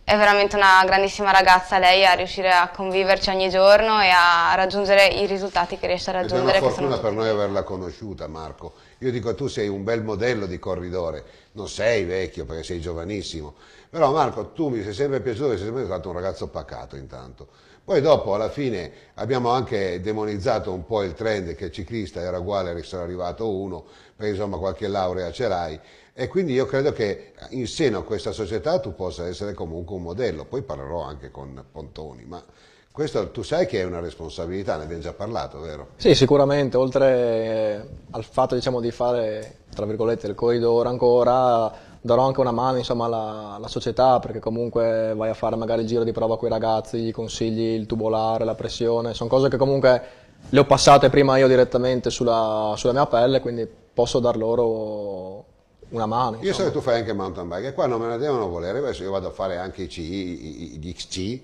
è veramente una grandissima ragazza lei a riuscire a conviverci ogni giorno e a raggiungere i risultati che riesce a raggiungere. Ed è una fortuna per noi averla conosciuta Marco, io dico tu sei un bel modello di corridore, non sei vecchio perché sei giovanissimo, però Marco, tu mi sei sempre piaciuto, sei sempre stato un ragazzo pacato intanto. Poi dopo, alla fine, abbiamo anche demonizzato un po' il trend che il ciclista era uguale, a essere arrivato uno, perché insomma qualche laurea ce l'hai. E quindi io credo che in seno a questa società tu possa essere comunque un modello. Poi parlerò anche con Pontoni, ma questo tu sai che è una responsabilità, ne abbiamo già parlato, vero? Sì, sicuramente, oltre eh, al fatto diciamo, di fare, tra virgolette, il corridore ancora, darò anche una mano insomma, alla, alla, società perché comunque vai a fare magari il giro di prova con i ragazzi, gli consigli il tubolare, la pressione, sono cose che comunque le ho passate prima io direttamente sulla, sulla mia pelle, quindi posso dar loro una mano. Insomma. Io so che tu fai anche mountain bike e qua non me la devono volere, adesso io vado a fare anche i CI, gli XC,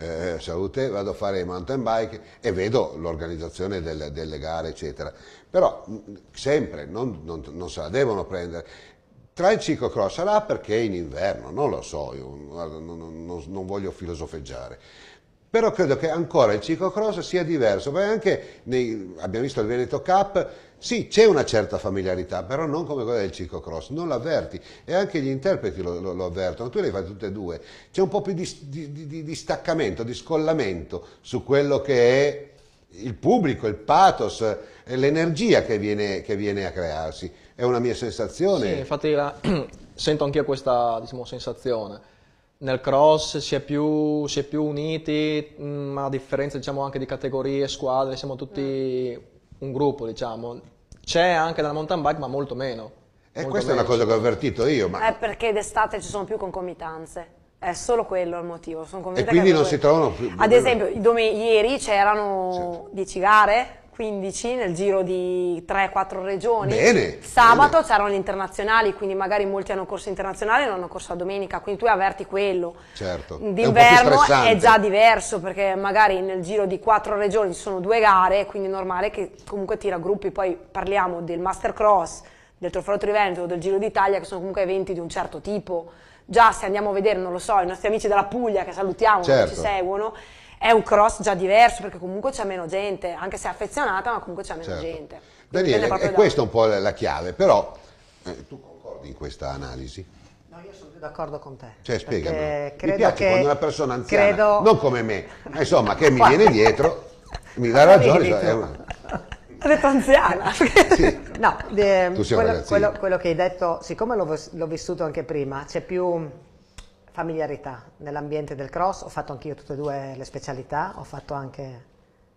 eh, salute, vado a fare mountain bike e vedo l'organizzazione delle, delle, gare, eccetera. Però sempre non, non, non, se la devono prendere. Tra il ciclocross sarà perché è in inverno, non lo so, non, non, non voglio filosofeggiare però credo che ancora il ciclocross sia diverso, perché anche nei, abbiamo visto il Veneto Cup, sì c'è una certa familiarità, però non come quella del ciclocross, non l'avverti e anche gli interpreti lo, lo, lo avvertono, tu le hai fatte tutte e due, c'è un po' più di, di, di, di, staccamento, di scollamento su quello che è il pubblico, il pathos, eh, l'energia che viene, che viene a crearsi è una mia sensazione. Sì, infatti la, sento anch'io questa diciamo, sensazione. Nel cross si è più, si è più uniti, ma mm, a differenza diciamo, anche di categorie, squadre, siamo tutti mm. un gruppo, diciamo. C'è anche nella mountain bike, ma molto meno. E eh, molto questa meno. è una cosa che ho avvertito io. Ma... È eh, perché d'estate ci sono più concomitanze. È solo quello il motivo, sono convinta E quindi non si trovano più... Ad esempio, ieri c'erano 10 gare, 15 nel giro di 3-4 regioni. Bene. Sabato c'erano gli internazionali, quindi magari molti hanno corso internazionale e non hanno corso a domenica, quindi tu avverti quello. Certo. D'inverno è, è, già diverso perché magari nel giro di 4 regioni ci sono due gare, quindi è normale che comunque ti raggruppi, poi parliamo del Mastercross, del Trofeo Triveneto, del Giro d'Italia che sono comunque eventi di un certo tipo. Già se andiamo a vedere, non lo so, i nostri amici della Puglia che salutiamo, certo. che ci certo. seguono, è un cross già diverso perché comunque c'è meno gente, anche se è affezionata, ma comunque c'è meno certo. gente. Daniele, è da... questa un po' la chiave, però eh, tu concordi in questa analisi? No, io sono più d'accordo con te. Cioè, spiegami. Mi piace quando una persona anziana, credo... non come me, ma insomma, che mi viene dietro, mi dà ragione. Cioè, è una... Ho detto anziana. Sì. no, eh, quello, quello, quello, che hai detto, siccome l'ho, l'ho vissuto anche prima, c'è più familiarità nell'ambiente del cross, ho fatto anch'io tutte e due le specialità, ho fatto anche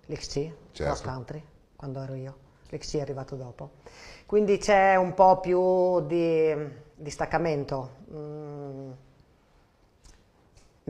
l'XC, certo. cross country, quando ero io, l'XC è arrivato dopo. Quindi c'è un po' più di staccamento. mh, mm,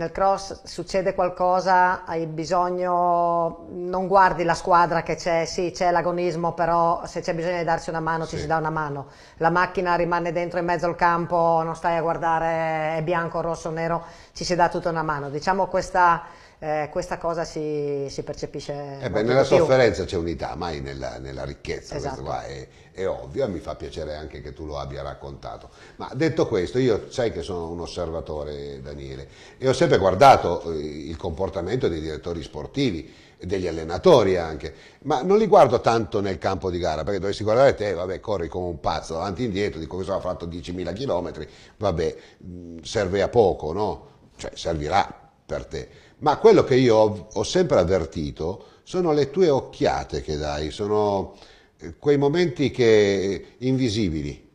nel cross succede qualcosa, hai bisogno, non guardi la squadra che c'è, sì c'è l'agonismo, però se c'è bisogno di darsi una mano sì. ci si dà una mano. La macchina rimane dentro in mezzo al campo, non stai a guardare è bianco, rosso, nero, ci si dà tutta una mano. Diciamo questa eh, questa cosa si, si percepisce. Eh beh, nella sofferenza c'è unità, mai nella, nella ricchezza, esatto. questo qua è, è, ovvio e mi fa piacere anche che tu lo abbia raccontato. Ma detto questo, io sai che sono un osservatore, Daniele, e ho sempre guardato eh, il comportamento dei direttori sportivi degli allenatori anche, ma non li guardo tanto nel campo di gara, perché dovresti guardare te, vabbè, corri come un pazzo, avanti e indietro, dico che ho fatto 10.000 km, vabbè, mm, serve a poco, no? Cioè, servirà per te ma quello che io ho, ho sempre avvertito sono le tue occhiate che dai, sono eh, quei momenti che, eh, invisibili,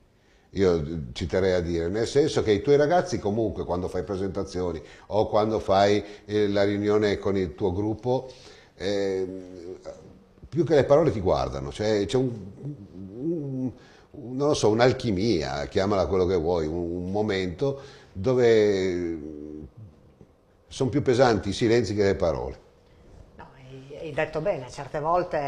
io eh, ci terrei a dire, nel senso che i tuoi ragazzi comunque quando fai presentazioni o quando fai la riunione con il tuo gruppo, eh, più che le parole ti guardano, cioè c'è un, un, un, so, un'alchimia, chiamala quello che vuoi, un momento dove sono più pesanti i silenzi che le parole. No, hai detto bene, certe volte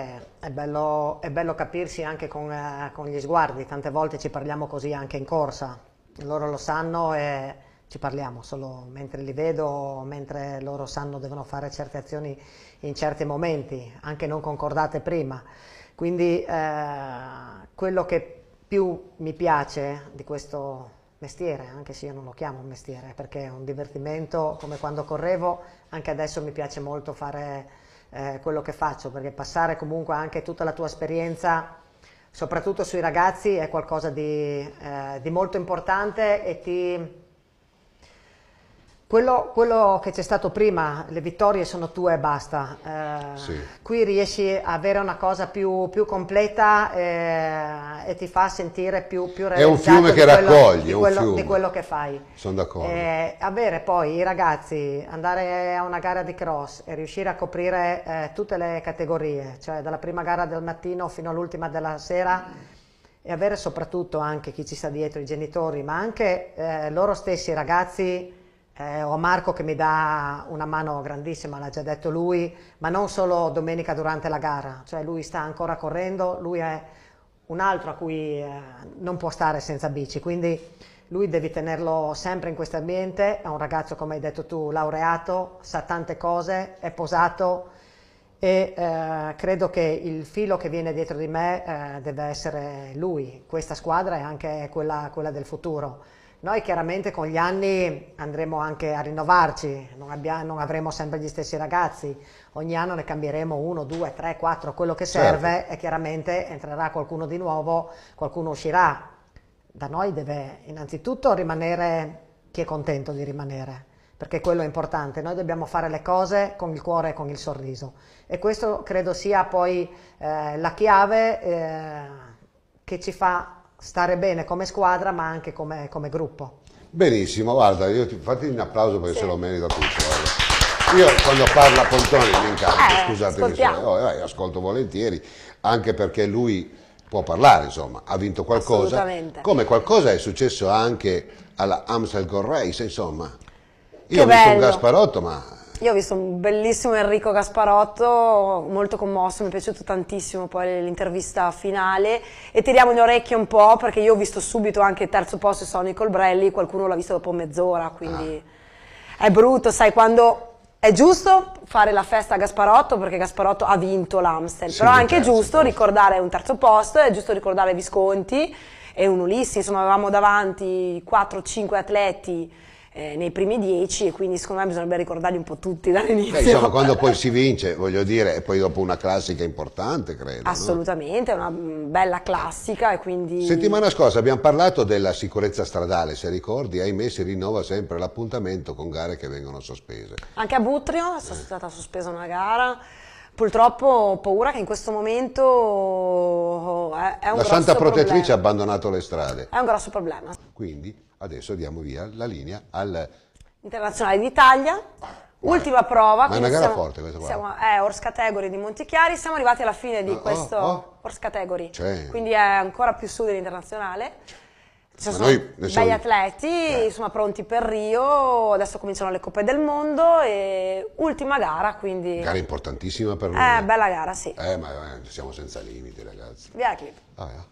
è bello, è bello capirsi anche con, eh, con, gli sguardi, tante volte ci parliamo così anche in corsa, loro lo sanno e ci parliamo solo mentre li vedo, mentre loro sanno devono fare certe azioni in certi momenti, anche non concordate prima. Quindi eh, quello che più mi piace di questo mestiere, anche se io non lo chiamo un mestiere, perché è un divertimento come quando correvo, anche adesso mi piace molto fare eh, quello che faccio, perché passare comunque anche tutta la tua esperienza, soprattutto sui ragazzi, è qualcosa di, eh, di molto importante e ti quello, quello, che c'è stato prima, le vittorie sono tue e basta. Eh, sì. Qui riesci a avere una cosa più, più completa eh, e ti fa sentire più, più È un fiume che raccoglie, di quello, di quello che fai. Sono d'accordo. Eh, avere poi i ragazzi, andare a una gara di cross e riuscire a coprire eh, tutte le categorie, cioè dalla prima gara del mattino fino all'ultima della sera e avere soprattutto anche chi ci sta dietro, i genitori, ma anche eh, loro stessi ragazzi eh, ho Marco che mi dà una mano grandissima, l'ha già detto lui, ma non solo domenica durante la gara, cioè lui sta ancora correndo, lui è un altro a cui eh, non può stare senza bici, quindi lui devi tenerlo sempre in questo ambiente, è un ragazzo come hai detto tu, laureato, sa tante cose, è posato e eh, credo che il filo che viene dietro di me eh, deve essere lui, questa squadra e anche quella, quella del futuro noi chiaramente con gli anni andremo anche a rinnovarci, non, abbiamo, non, avremo sempre gli stessi ragazzi, ogni anno ne cambieremo uno, due, tre, quattro, quello che certo. serve certo. e chiaramente entrerà qualcuno di nuovo, qualcuno uscirà. Da noi deve innanzitutto rimanere chi è contento di rimanere, perché quello è importante, noi dobbiamo fare le cose con il cuore e con il sorriso e questo credo sia poi eh, la chiave eh, che ci fa stare bene come squadra ma anche come, come gruppo. Benissimo, guarda, io ti, fatti un applauso perché sì. se lo merita tutto. Guarda. Io quando parla Pontoni mi incanto, eh, scusatemi, se, oh, eh, ascolto volentieri, anche perché lui può parlare, insomma, ha vinto qualcosa, come qualcosa è successo anche alla Amstel Gold Race, insomma. Io che ho bello. visto un Gasparotto, ma io ho visto un bellissimo Enrico Gasparotto, molto commosso, mi è piaciuto tantissimo poi l'intervista finale e tiriamo le orecchie un po' perché io ho visto subito anche il terzo posto di Sonny Colbrelli, qualcuno l'ha visto dopo mezz'ora, quindi ah. è brutto, sai quando è giusto fare la festa a Gasparotto perché Gasparotto ha vinto l'Amstel, sì, però è anche giusto posto. ricordare un terzo posto, è giusto ricordare Visconti e un Ulissi, insomma avevamo davanti 4-5 atleti eh, nei primi dieci e quindi secondo me bisognerebbe ricordarli un po' tutti dall'inizio. Eh, insomma, quando poi si vince, voglio dire, e poi dopo una classica importante, credo. Assolutamente, no? è una mm, bella classica e quindi... Settimana scorsa abbiamo parlato della sicurezza stradale, se ricordi, ahimè si rinnova sempre l'appuntamento con gare che vengono sospese. Anche a Butrio è eh. stata sospesa una gara. Purtroppo ho paura che in questo momento oh, è un La santa protettrice problema. ha abbandonato le strade. È un grosso problema. Quindi? Adesso diamo via la linea al... Internazionale d'Italia. Ultima prova. Ma è una gara siamo, forte questa qua. Siamo, è eh, Ors Category di Montichiari, siamo arrivati alla fine di oh, oh, questo oh, Ors Category, cioè. quindi è ancora più su dell'internazionale. Ci sono noi, bei atleti, eh. insomma pronti per Rio, adesso cominciano le Coppe del Mondo e ultima gara, quindi... Gara importantissima per noi. Eh, bella gara, sì. Eh, ma eh, siamo senza limiti ragazzi. Via clip. Ah, yeah.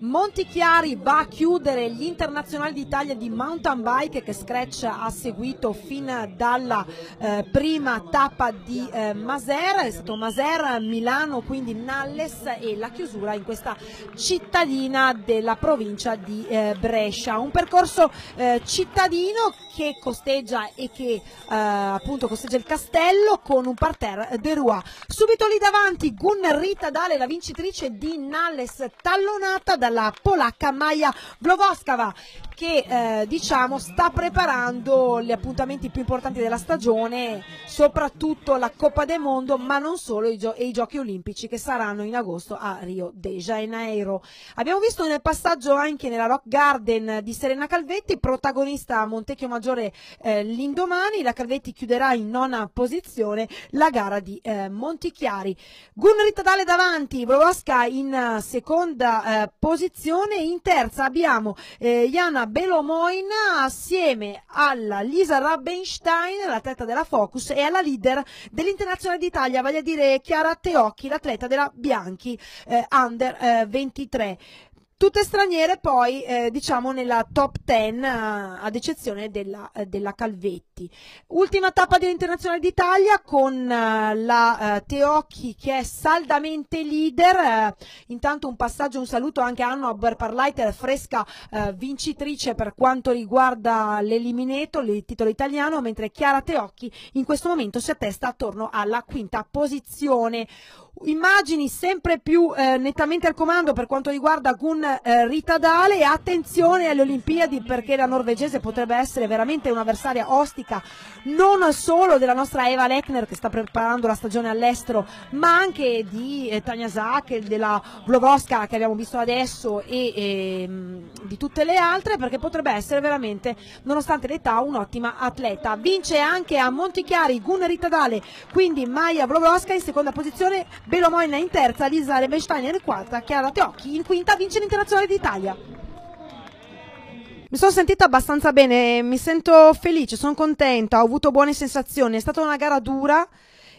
Montichiari va a chiudere l'internazionale d'Italia di mountain bike che Scratch ha seguito fin dalla eh, prima tappa di eh, Maser, è stato Maser, Milano, quindi Nalles e la chiusura in questa cittadina della provincia di eh, Brescia. Un percorso eh, cittadino che costeggia e che eh, appunto costeggia il castello con un parterre de Rua. Subito lì davanti Gunnar Rittadale, la vincitrice di Nalles, tallonata da dalla polacca Maja Blovoskava che eh, diciamo, sta preparando gli appuntamenti più importanti della stagione, soprattutto la Coppa del Mondo, ma non solo, i e i Giochi Olimpici che saranno in agosto a Rio de Janeiro. Abbiamo visto nel passaggio anche nella Rock Garden di Serena Calvetti, protagonista a Montecchio Maggiore eh, l'indomani, la Calvetti chiuderà in nona posizione la gara di eh, Montichiari. Gunrit Dale davanti, Brovaska in eh, seconda eh, posizione, in terza abbiamo eh, Jana Belomoina assieme alla Lisa Rabenstein, l'atleta della Focus, e alla leader dell'Internazionale d'Italia, vale a dire Chiara Teocchi, l'atleta della Bianchi eh, Under eh, 23 tutte straniere poi eh, diciamo nella top 10 eh, ad eccezione della, eh, della, Calvetti. Ultima tappa dell'Internazionale d'Italia con eh, la eh, Teocchi che è saldamente leader, eh, intanto un passaggio, un saluto anche a Anna Oberparleiter, fresca vincitrice per quanto riguarda l'eliminato, il titolo italiano, mentre Chiara Teocchi in questo momento si attesta attorno alla quinta posizione immagini sempre più eh, nettamente al comando per quanto riguarda Gun eh, Ritadale e attenzione alle Olimpiadi perché la norvegese potrebbe essere veramente un'avversaria ostica non solo della nostra Eva Lechner che sta preparando la stagione all'estero ma anche di eh, Tania Zak, della Vlogoska che abbiamo visto adesso e, e ehm, mh, di tutte le altre perché potrebbe essere veramente nonostante l'età un'ottima atleta. Vince anche a Montichiari Gun Ritadale quindi Maya Vlogoska in seconda posizione Belo Moina in terza, Lisa Rebensteiner in quarta, Chiara Teocchi in quinta vince l'Internazionale d'Italia. Mi sono sentita abbastanza bene, mi sento felice, sono contenta, ho avuto buone sensazioni, è stata una gara dura,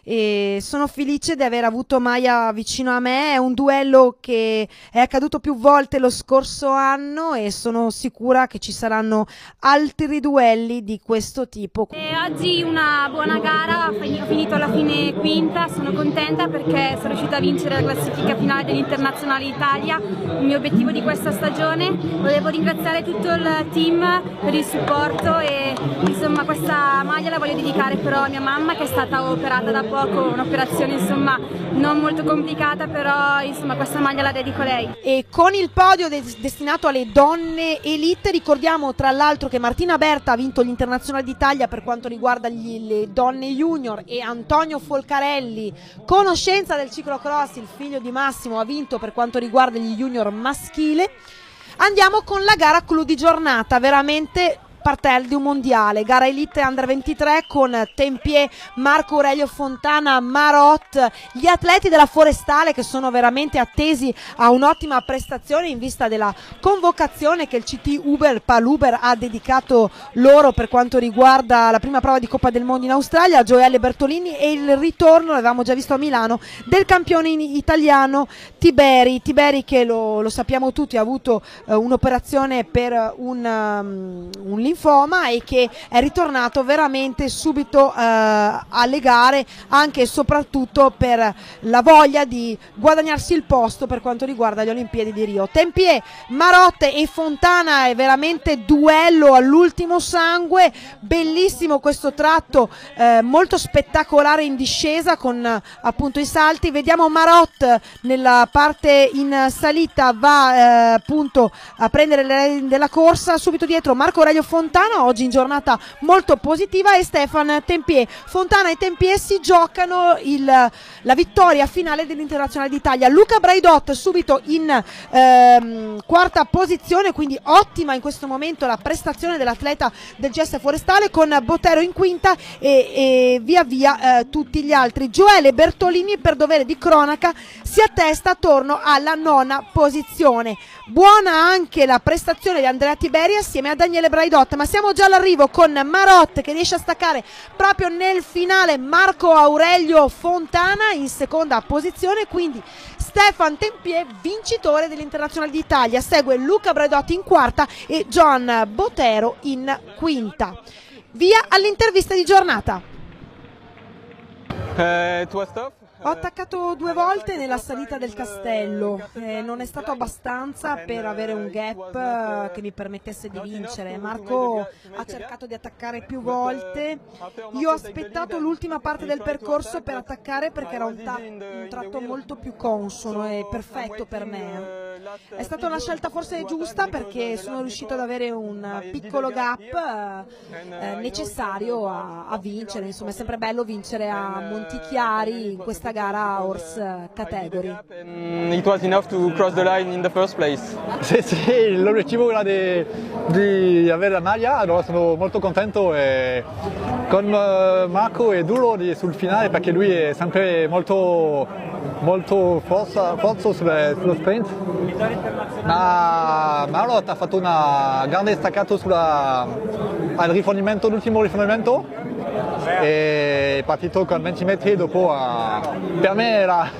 e sono felice di aver avuto Maya vicino a me, è un duello che è accaduto più volte lo scorso anno e sono sicura che ci saranno altri duelli di questo tipo. E oggi una buona gara, ho finito alla fine quinta, sono contenta perché sono riuscita a vincere la classifica finale dell'Internazionale Italia, il mio obiettivo di questa stagione, volevo ringraziare tutto il team per il supporto e insomma questa maglia la voglio dedicare però a mia mamma che è stata operata da poco, un'operazione insomma non molto complicata, però insomma questa maglia la dedico a lei. E con il podio des destinato alle donne elite ricordiamo tra l'altro che Martina Berta ha vinto l'Internazionale d'Italia per quanto riguarda gli, le donne junior e Antonio Folcarelli, conoscenza del ciclocross, il figlio di Massimo, ha vinto per quanto riguarda gli junior maschile. Andiamo con la gara clou di giornata, veramente partel di un mondiale, gara Elite Under 23 con Tempier, Marco Aurelio Fontana, Marot, gli atleti della Forestale che sono veramente attesi a un'ottima prestazione in vista della convocazione che il CT Uber Paluber ha dedicato loro per quanto riguarda la prima prova di Coppa del Mondo in Australia, Gioele Bertolini e il ritorno, l'avevamo già visto a Milano, del campione italiano Tiberi, Tiberi che lo, lo sappiamo tutti ha avuto eh, un'operazione per un, um, un linfoma e che è ritornato veramente subito eh, alle gare anche e soprattutto per la voglia di guadagnarsi il posto per quanto riguarda le Olimpiadi di Rio. Tempier, Marotte e Fontana è veramente duello all'ultimo sangue, bellissimo questo tratto, eh, molto spettacolare in discesa con appunto i salti, vediamo Marotte nella parte in salita va eh, appunto a prendere le della corsa, subito dietro Marco Aurelio Fontana Fontana, oggi in giornata molto positiva, e Stefan Tempier. Fontana e Tempier si giocano il, la vittoria finale dell'Internazionale d'Italia. Luca Braidot subito in ehm, quarta posizione, quindi ottima in questo momento la prestazione dell'atleta del GS Forestale con Botero in quinta e, e via via eh, tutti gli altri. Gioele Bertolini per dovere di cronaca si attesta attorno alla nona posizione. Buona anche la prestazione di Andrea Tiberi assieme a Daniele Braidot Marot, ma siamo già all'arrivo con Marot che riesce a staccare proprio nel finale Marco Aurelio Fontana in seconda posizione, quindi Stefan Tempier vincitore dell'Internazionale d'Italia, segue Luca Bredotti in quarta e John Botero in quinta. Via all'intervista di giornata. Uh, it was ho attaccato due volte nella salita del castello, eh, non è stato abbastanza per avere un gap eh, che mi permettesse di vincere. Marco ha cercato di attaccare più volte, io ho aspettato l'ultima parte del percorso per attaccare perché era un, un tratto molto più consono e perfetto per me. È stata una scelta forse giusta perché sono riuscito ad avere un piccolo gap eh, necessario a, a vincere, insomma è sempre bello vincere a Montichiari in questa questa gara horse category. Mm, it was enough to cross the line in the first place. Sì, sì, l'obiettivo era di, di, avere la maglia, allora sono molto contento e con eh, Marco è duro di, sul finale perché lui è sempre molto, molto forza, forza sulle, sullo sprint. Ma Marlot ha fatto una grande staccato sulla, al rifornimento, l'ultimo rifornimento è partito con 20 metri dopo per me era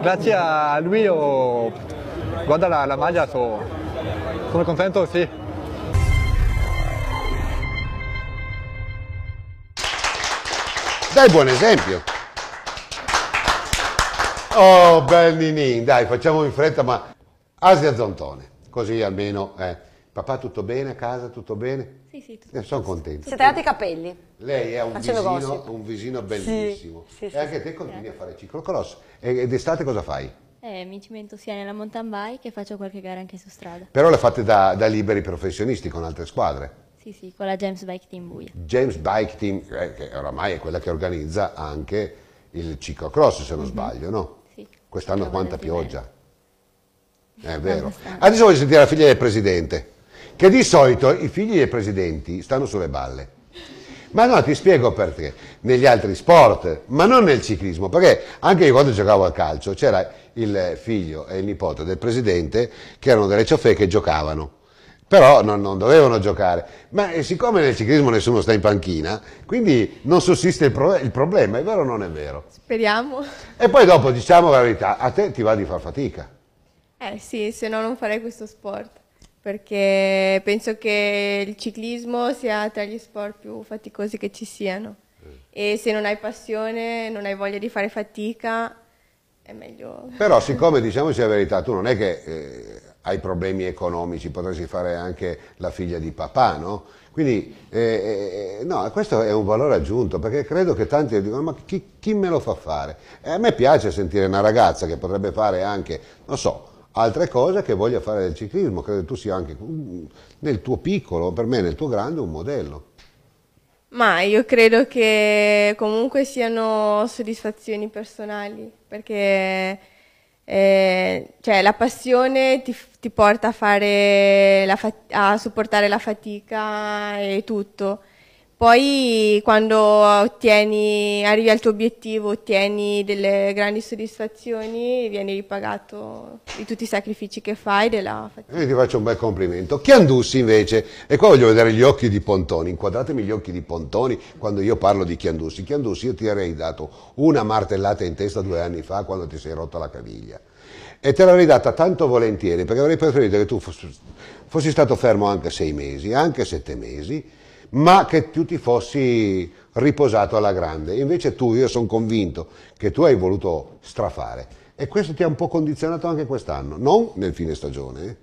grazie a lui oh, guarda la, la maglia so, sono contento sì Dai buon esempio. Oh, bel Ninin, dai, facciamo in fretta, ma Asia Zontone, così almeno... Eh. Papà tutto bene a casa, tutto bene? Sì, sì. Tutto eh, sono contento. Siete andati i capelli. Lei ha un, visino, un visino, bellissimo. Sì, sì, e sì, anche te continui a fare ciclocross. E, d'estate cosa fai? Eh, mi cimento sia nella mountain bike e faccio qualche gara anche su strada. Però le fate da, da liberi professionisti con altre squadre? Sì, sì, con la James Bike Team Buia. James Bike Team, eh, che oramai è quella che organizza anche il ciclocross, se non mm -hmm. sbaglio, no? Sì. Quest'anno quanta pioggia? Bene. È vero. Adesso voglio sentire la figlia del presidente. Che di solito i figli dei presidenti stanno sulle balle. Ma no, ti spiego perché. Negli altri sport, ma non nel ciclismo, perché anche io quando giocavo a calcio c'era il figlio e il nipote del presidente che erano delle ciofè che giocavano. Però non, non dovevano giocare. Ma eh, siccome nel ciclismo nessuno sta in panchina, quindi non sussiste il, pro il problema, è vero o non è vero? Speriamo. E poi dopo, diciamo la verità, a te ti va di far fatica. Eh sì, se no non farei questo sport perché penso che il ciclismo sia tra gli sport più faticosi che ci siano mm. e se non hai passione, non hai voglia di fare fatica, è meglio. Però siccome diciamoci la verità, tu non è che eh, hai problemi economici, potresti fare anche la figlia di papà, no? Quindi eh, eh, no, questo è un valore aggiunto perché credo che tanti dicono ma chi, chi me lo fa fare? E a me piace sentire una ragazza che potrebbe fare anche, non so, Altra cosa che voglia fare del ciclismo, credo tu sia anche mm, nel tuo piccolo, per me nel tuo grande, un modello. Ma io credo che comunque siano soddisfazioni personali, perché eh, cioè, la passione ti, ti porta a, la a supportare la fatica e tutto. Poi quando ottieni, arrivi al tuo obiettivo, ottieni delle grandi soddisfazioni, vieni ripagato di tutti i sacrifici che fai. Della... Io ti faccio un bel complimento. Chiandussi invece, e qua voglio vedere gli occhi di Pontoni, inquadratemi gli occhi di Pontoni quando io parlo di Chiandussi. Chiandussi io ti avrei dato una martellata in testa due anni fa quando ti sei rotta la caviglia e te l'avrei data tanto volentieri perché avrei preferito che tu fossi, fossi stato fermo anche sei mesi, anche sette mesi ma che tu ti fossi riposato alla grande. Invece tu, io sono convinto che tu hai voluto strafare. E questo ti ha un po' condizionato anche quest'anno, non nel fine stagione.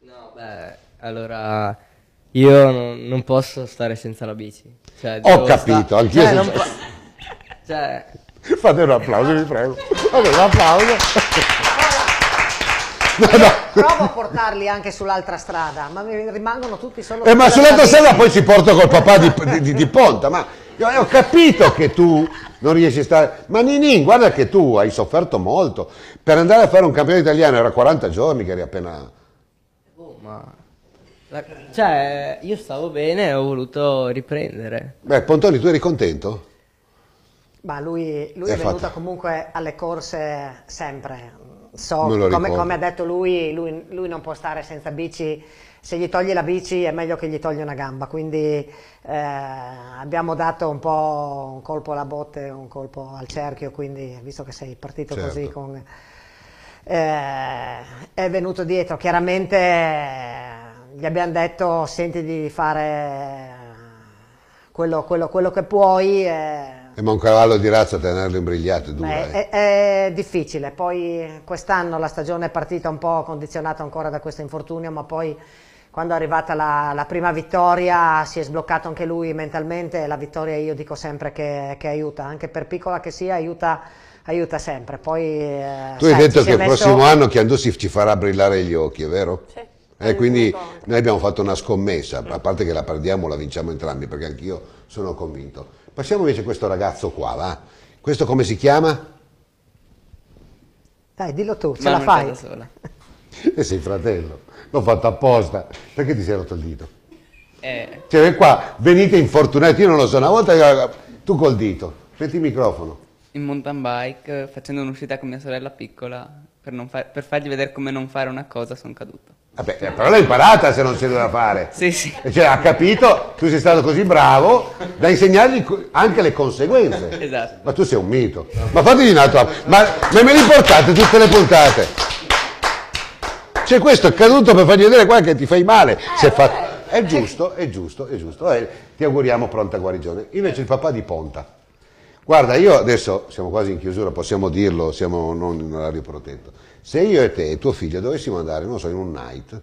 No, beh, allora io non, non posso stare senza la bici. Cioè, Ho capito, sta... anch'io. Cioè, senza... po- cioè... Fate un applauso, vi prego. Vabbè, un applauso. No, no, provo a portarli anche sull'altra strada, ma mi rimangono tutti solo... Eh, ma sull'altra strada poi si porta col papà di, di, di, di Ponta, ma io ho capito che tu non riesci a stare... Ma Ninin, guarda che tu hai sofferto molto. Per andare a fare un campionato italiano era 40 giorni che eri appena... Oh, ma... La... Cioè, io stavo bene e ho voluto riprendere. Beh, Pontoni, tu eri contento? Ma lui, lui eh, è, è venuto comunque alle corse sempre, so, come, come, ha detto lui, lui, lui, non può stare senza bici, se gli togli la bici è meglio che gli togli una gamba, quindi eh, abbiamo dato un po' un colpo alla botte, un colpo al cerchio, quindi visto che sei partito certo. così con... Eh, è venuto dietro, chiaramente eh, gli abbiamo detto senti di fare quello, quello, quello che puoi. Eh, ma un cavallo di razza tenerlo imbrigliato è dura. Beh, eh. è, è, difficile, poi quest'anno la stagione è partita un po' condizionata ancora da questo infortunio, ma poi quando è arrivata la, la prima vittoria si è sbloccato anche lui mentalmente, la vittoria io dico sempre che, che aiuta, anche per piccola che sia aiuta aiuta sempre. Poi, eh, tu sai, hai detto che il messo... prossimo anno Chiandosi ci farà brillare gli occhi, è vero? Sì. Eh, quindi noi abbiamo fatto una scommessa, a parte che la perdiamo la vinciamo entrambi, perché anch'io sono convinto. Passiamo invece a questo ragazzo qua, va? Questo come si chiama? Dai, dillo tu, ce Ma la fai. Da sola. E eh, sei fratello, l'ho fatto apposta. Perché ti sei rotto il dito? Eh. Cioè, qua venite infortunati, io non lo so, una volta tu col dito, metti il microfono. In mountain bike, facendo un'uscita con mia sorella piccola, per, far, per fargli vedere come non fare una cosa, sono caduto. Vabbè, eh, però l'ha imparata se non si doveva fare. Sì, sì. Cioè, ha capito, tu sei stato così bravo da insegnargli anche le conseguenze. Esatto. Ma tu sei un mito. Ma fategli un altro. Ma, ma me li portate tutte le puntate. C'è questo è caduto per fargli vedere qua che ti fai male. Se fa... È giusto, è giusto, è giusto. Vabbè, eh, ti auguriamo pronta guarigione. Invece il papà di Ponta. Guarda, io adesso siamo quasi in chiusura, possiamo dirlo, siamo non in orario protetto. Se io e te e tuo figlio dovessimo andare, non so, in un night,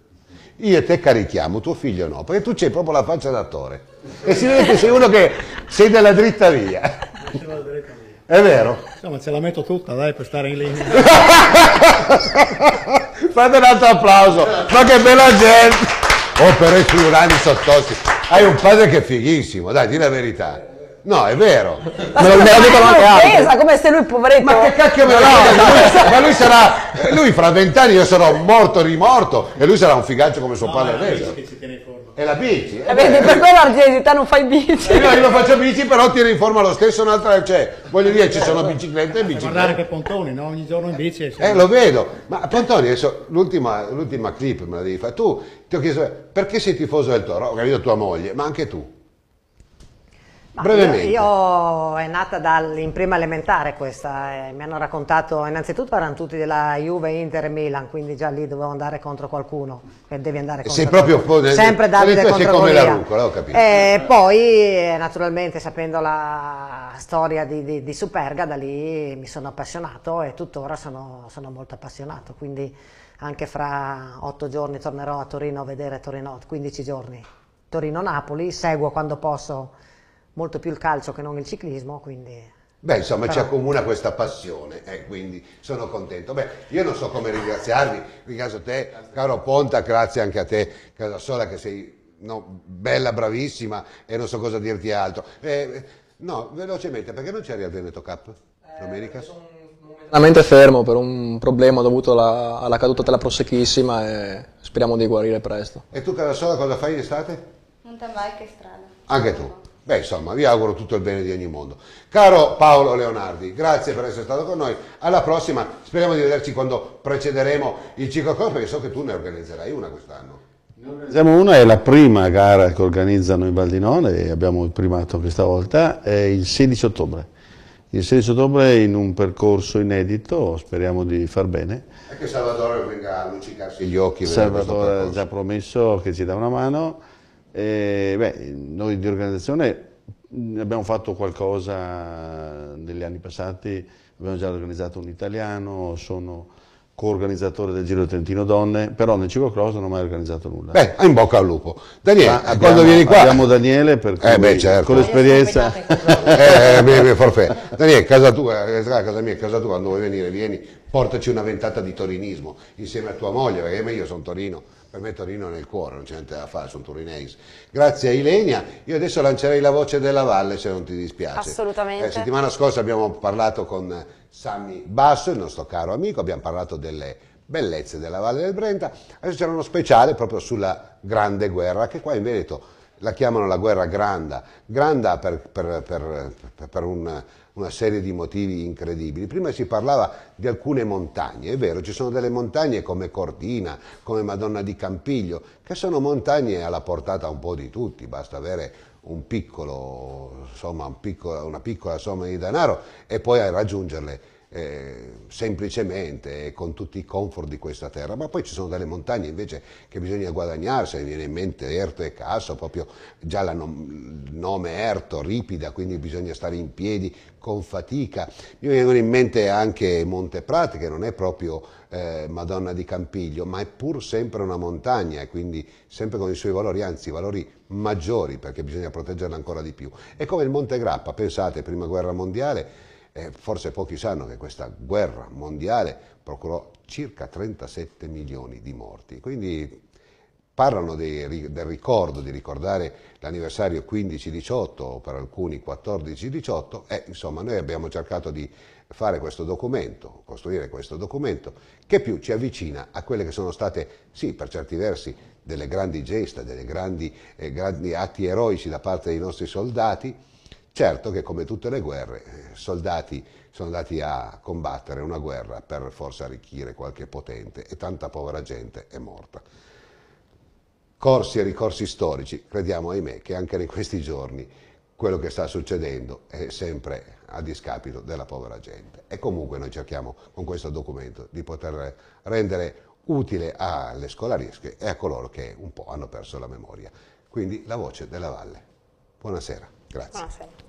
io e te carichiamo, tuo figlio no, perché tu c'hai proprio la faccia d'attore. E si vede che sei uno che sei della dritta via. Della dritta via. È vero? Insomma, ce la metto tutta, dai, per stare in linea. Fate un altro applauso. Ma che bella gente! Oh, però i friulani sottosti. Hai un padre che è fighissimo, dai, di la verità. No, è vero. Ma me lo, dicono anche altri. Pesa, come se lui poveretto. Ma che cacchio me lo dicono? ma lui sarà. Lui fra vent'anni io sarò morto rimorto e lui sarà un figaccio come suo no, padre adesso. È la bici. che si tiene in forma. E vedi, per quello l'argentina non fai bici. Eh, no, io non faccio bici, però tiro in forma lo stesso un'altra. Cioè, voglio dire, ci sono biciclette e biciclette. Guardare che Pontoni, no? Ogni giorno in bici. Eh, lo vedo. Ma Pontoni, adesso l'ultima, l'ultima clip me la devi fare. Tu ti ho chiesto perché sei tifoso del toro? Ho capito tua moglie, ma anche tu. Brevemente. Io, io, è nata dal, in prima elementare questa, eh, mi hanno raccontato, innanzitutto erano tutti della Juve, Inter e Milan, quindi già lì dovevo andare contro qualcuno, e devi andare contro Sei proprio qualcuno. sempre eh, Davide contro come Golia. la rucola, ho capito. E eh, poi eh, naturalmente sapendo la storia di, di, di, Superga, da lì mi sono appassionato e tuttora sono, sono molto appassionato, quindi anche fra otto giorni tornerò a Torino a vedere Torino, 15 giorni. Torino-Napoli, seguo quando posso molto più il calcio che non il ciclismo, quindi... Beh, insomma, Però... ci accomuna questa passione, eh, quindi sono contento. Beh, io non so come ringraziarvi, in ringrazio te, caro Ponta, grazie anche a te, Sola, che sei no, bella, bravissima e non so cosa dirti altro. Eh, no, velocemente, perché non c'eri al Veneto Cup? Domenica? Eh, momentaneamente fermo per un problema dovuto alla, alla caduta della prosecchissima e speriamo di guarire presto. E tu Sola, cosa fai in estate? Non Mountain bike che strada. Anche tu? Beh, insomma, vi auguro tutto il bene di ogni mondo. Caro Paolo Leonardi, grazie per essere stato con noi. Alla prossima, speriamo di vederci quando precederemo il ciclo ciclocross, perché so che tu ne organizzerai una quest'anno. Siamo una, è la prima gara che organizzano in Valdinone, abbiamo il primato questa volta, è il 16 ottobre. Il 16 ottobre in un percorso inedito, speriamo di far bene. E che Salvatore venga a luccicarsi gli occhi. Salvatore ha già promesso che ci dà una mano e, beh, noi di organizzazione abbiamo fatto qualcosa negli anni passati, abbiamo già organizzato un italiano, sono coorganizzatore del Giro Trentino Donne, però nel ciclocross non ho mai organizzato nulla. Beh, in bocca al lupo. Daniele, abbiamo, quando vieni qua... Abbiamo Daniele per cui, eh beh, certo. con l'esperienza... eh, eh, eh beh, forfè. Daniele, casa tua, eh, casa mia, casa tua, quando vuoi venire, vieni, portaci una ventata di torinismo insieme a tua moglie, perché io sono Torino per me Torino nel cuore, non c'è niente da fare, sono torinese. Grazie a Ilenia, io adesso lancerei la voce della Valle se non ti dispiace. Assolutamente. La eh, settimana scorsa abbiamo parlato con Sammy Basso, il nostro caro amico, abbiamo parlato delle bellezze della Valle del Brenta, adesso c'era uno speciale proprio sulla Grande Guerra, che qua in Veneto la chiamano la guerra granda, granda per, per, per, per un una serie di motivi incredibili. Prima si parlava di alcune montagne, è vero, ci sono delle montagne come Cordina, come Madonna di Campiglio, che sono montagne alla portata un po' di tutti, basta avere un piccolo, insomma, un piccolo, una piccola somma di denaro e poi raggiungerle eh, semplicemente e con tutti i comfort di questa terra, ma poi ci sono delle montagne invece che bisogna guadagnarsi, mi viene in mente Erto e Casso, proprio già il nom nome Erto, ripida, quindi bisogna stare in piedi con fatica. Mi vengono in mente anche Monte Monteprati, che non è proprio eh, Madonna di Campiglio, ma è pur sempre una montagna e quindi sempre con i suoi valori, anzi valori maggiori perché bisogna proteggerla ancora di più. È come il Monte Grappa, pensate, prima guerra mondiale, e forse pochi sanno che questa guerra mondiale procurò circa 37 milioni di morti. Quindi parlano dei, del ricordo, di ricordare l'anniversario 15-18 o per alcuni 14-18 e insomma noi abbiamo cercato di fare questo documento, costruire questo documento che più ci avvicina a quelle che sono state, sì, per certi versi delle grandi gesta, dei grandi, eh, grandi atti eroici da parte dei nostri soldati, Certo che come tutte le guerre, eh, soldati sono andati a combattere una guerra per forse arricchire qualche potente e tanta povera gente è morta. Corsi e ricorsi storici, crediamo ahimè che anche in questi giorni quello che sta succedendo è sempre a discapito della povera gente. E comunque noi cerchiamo con questo documento di poter rendere utile alle scolaresche e a coloro che un po' hanno perso la memoria. Quindi la voce della valle. Buonasera. Grazie. Buonasera.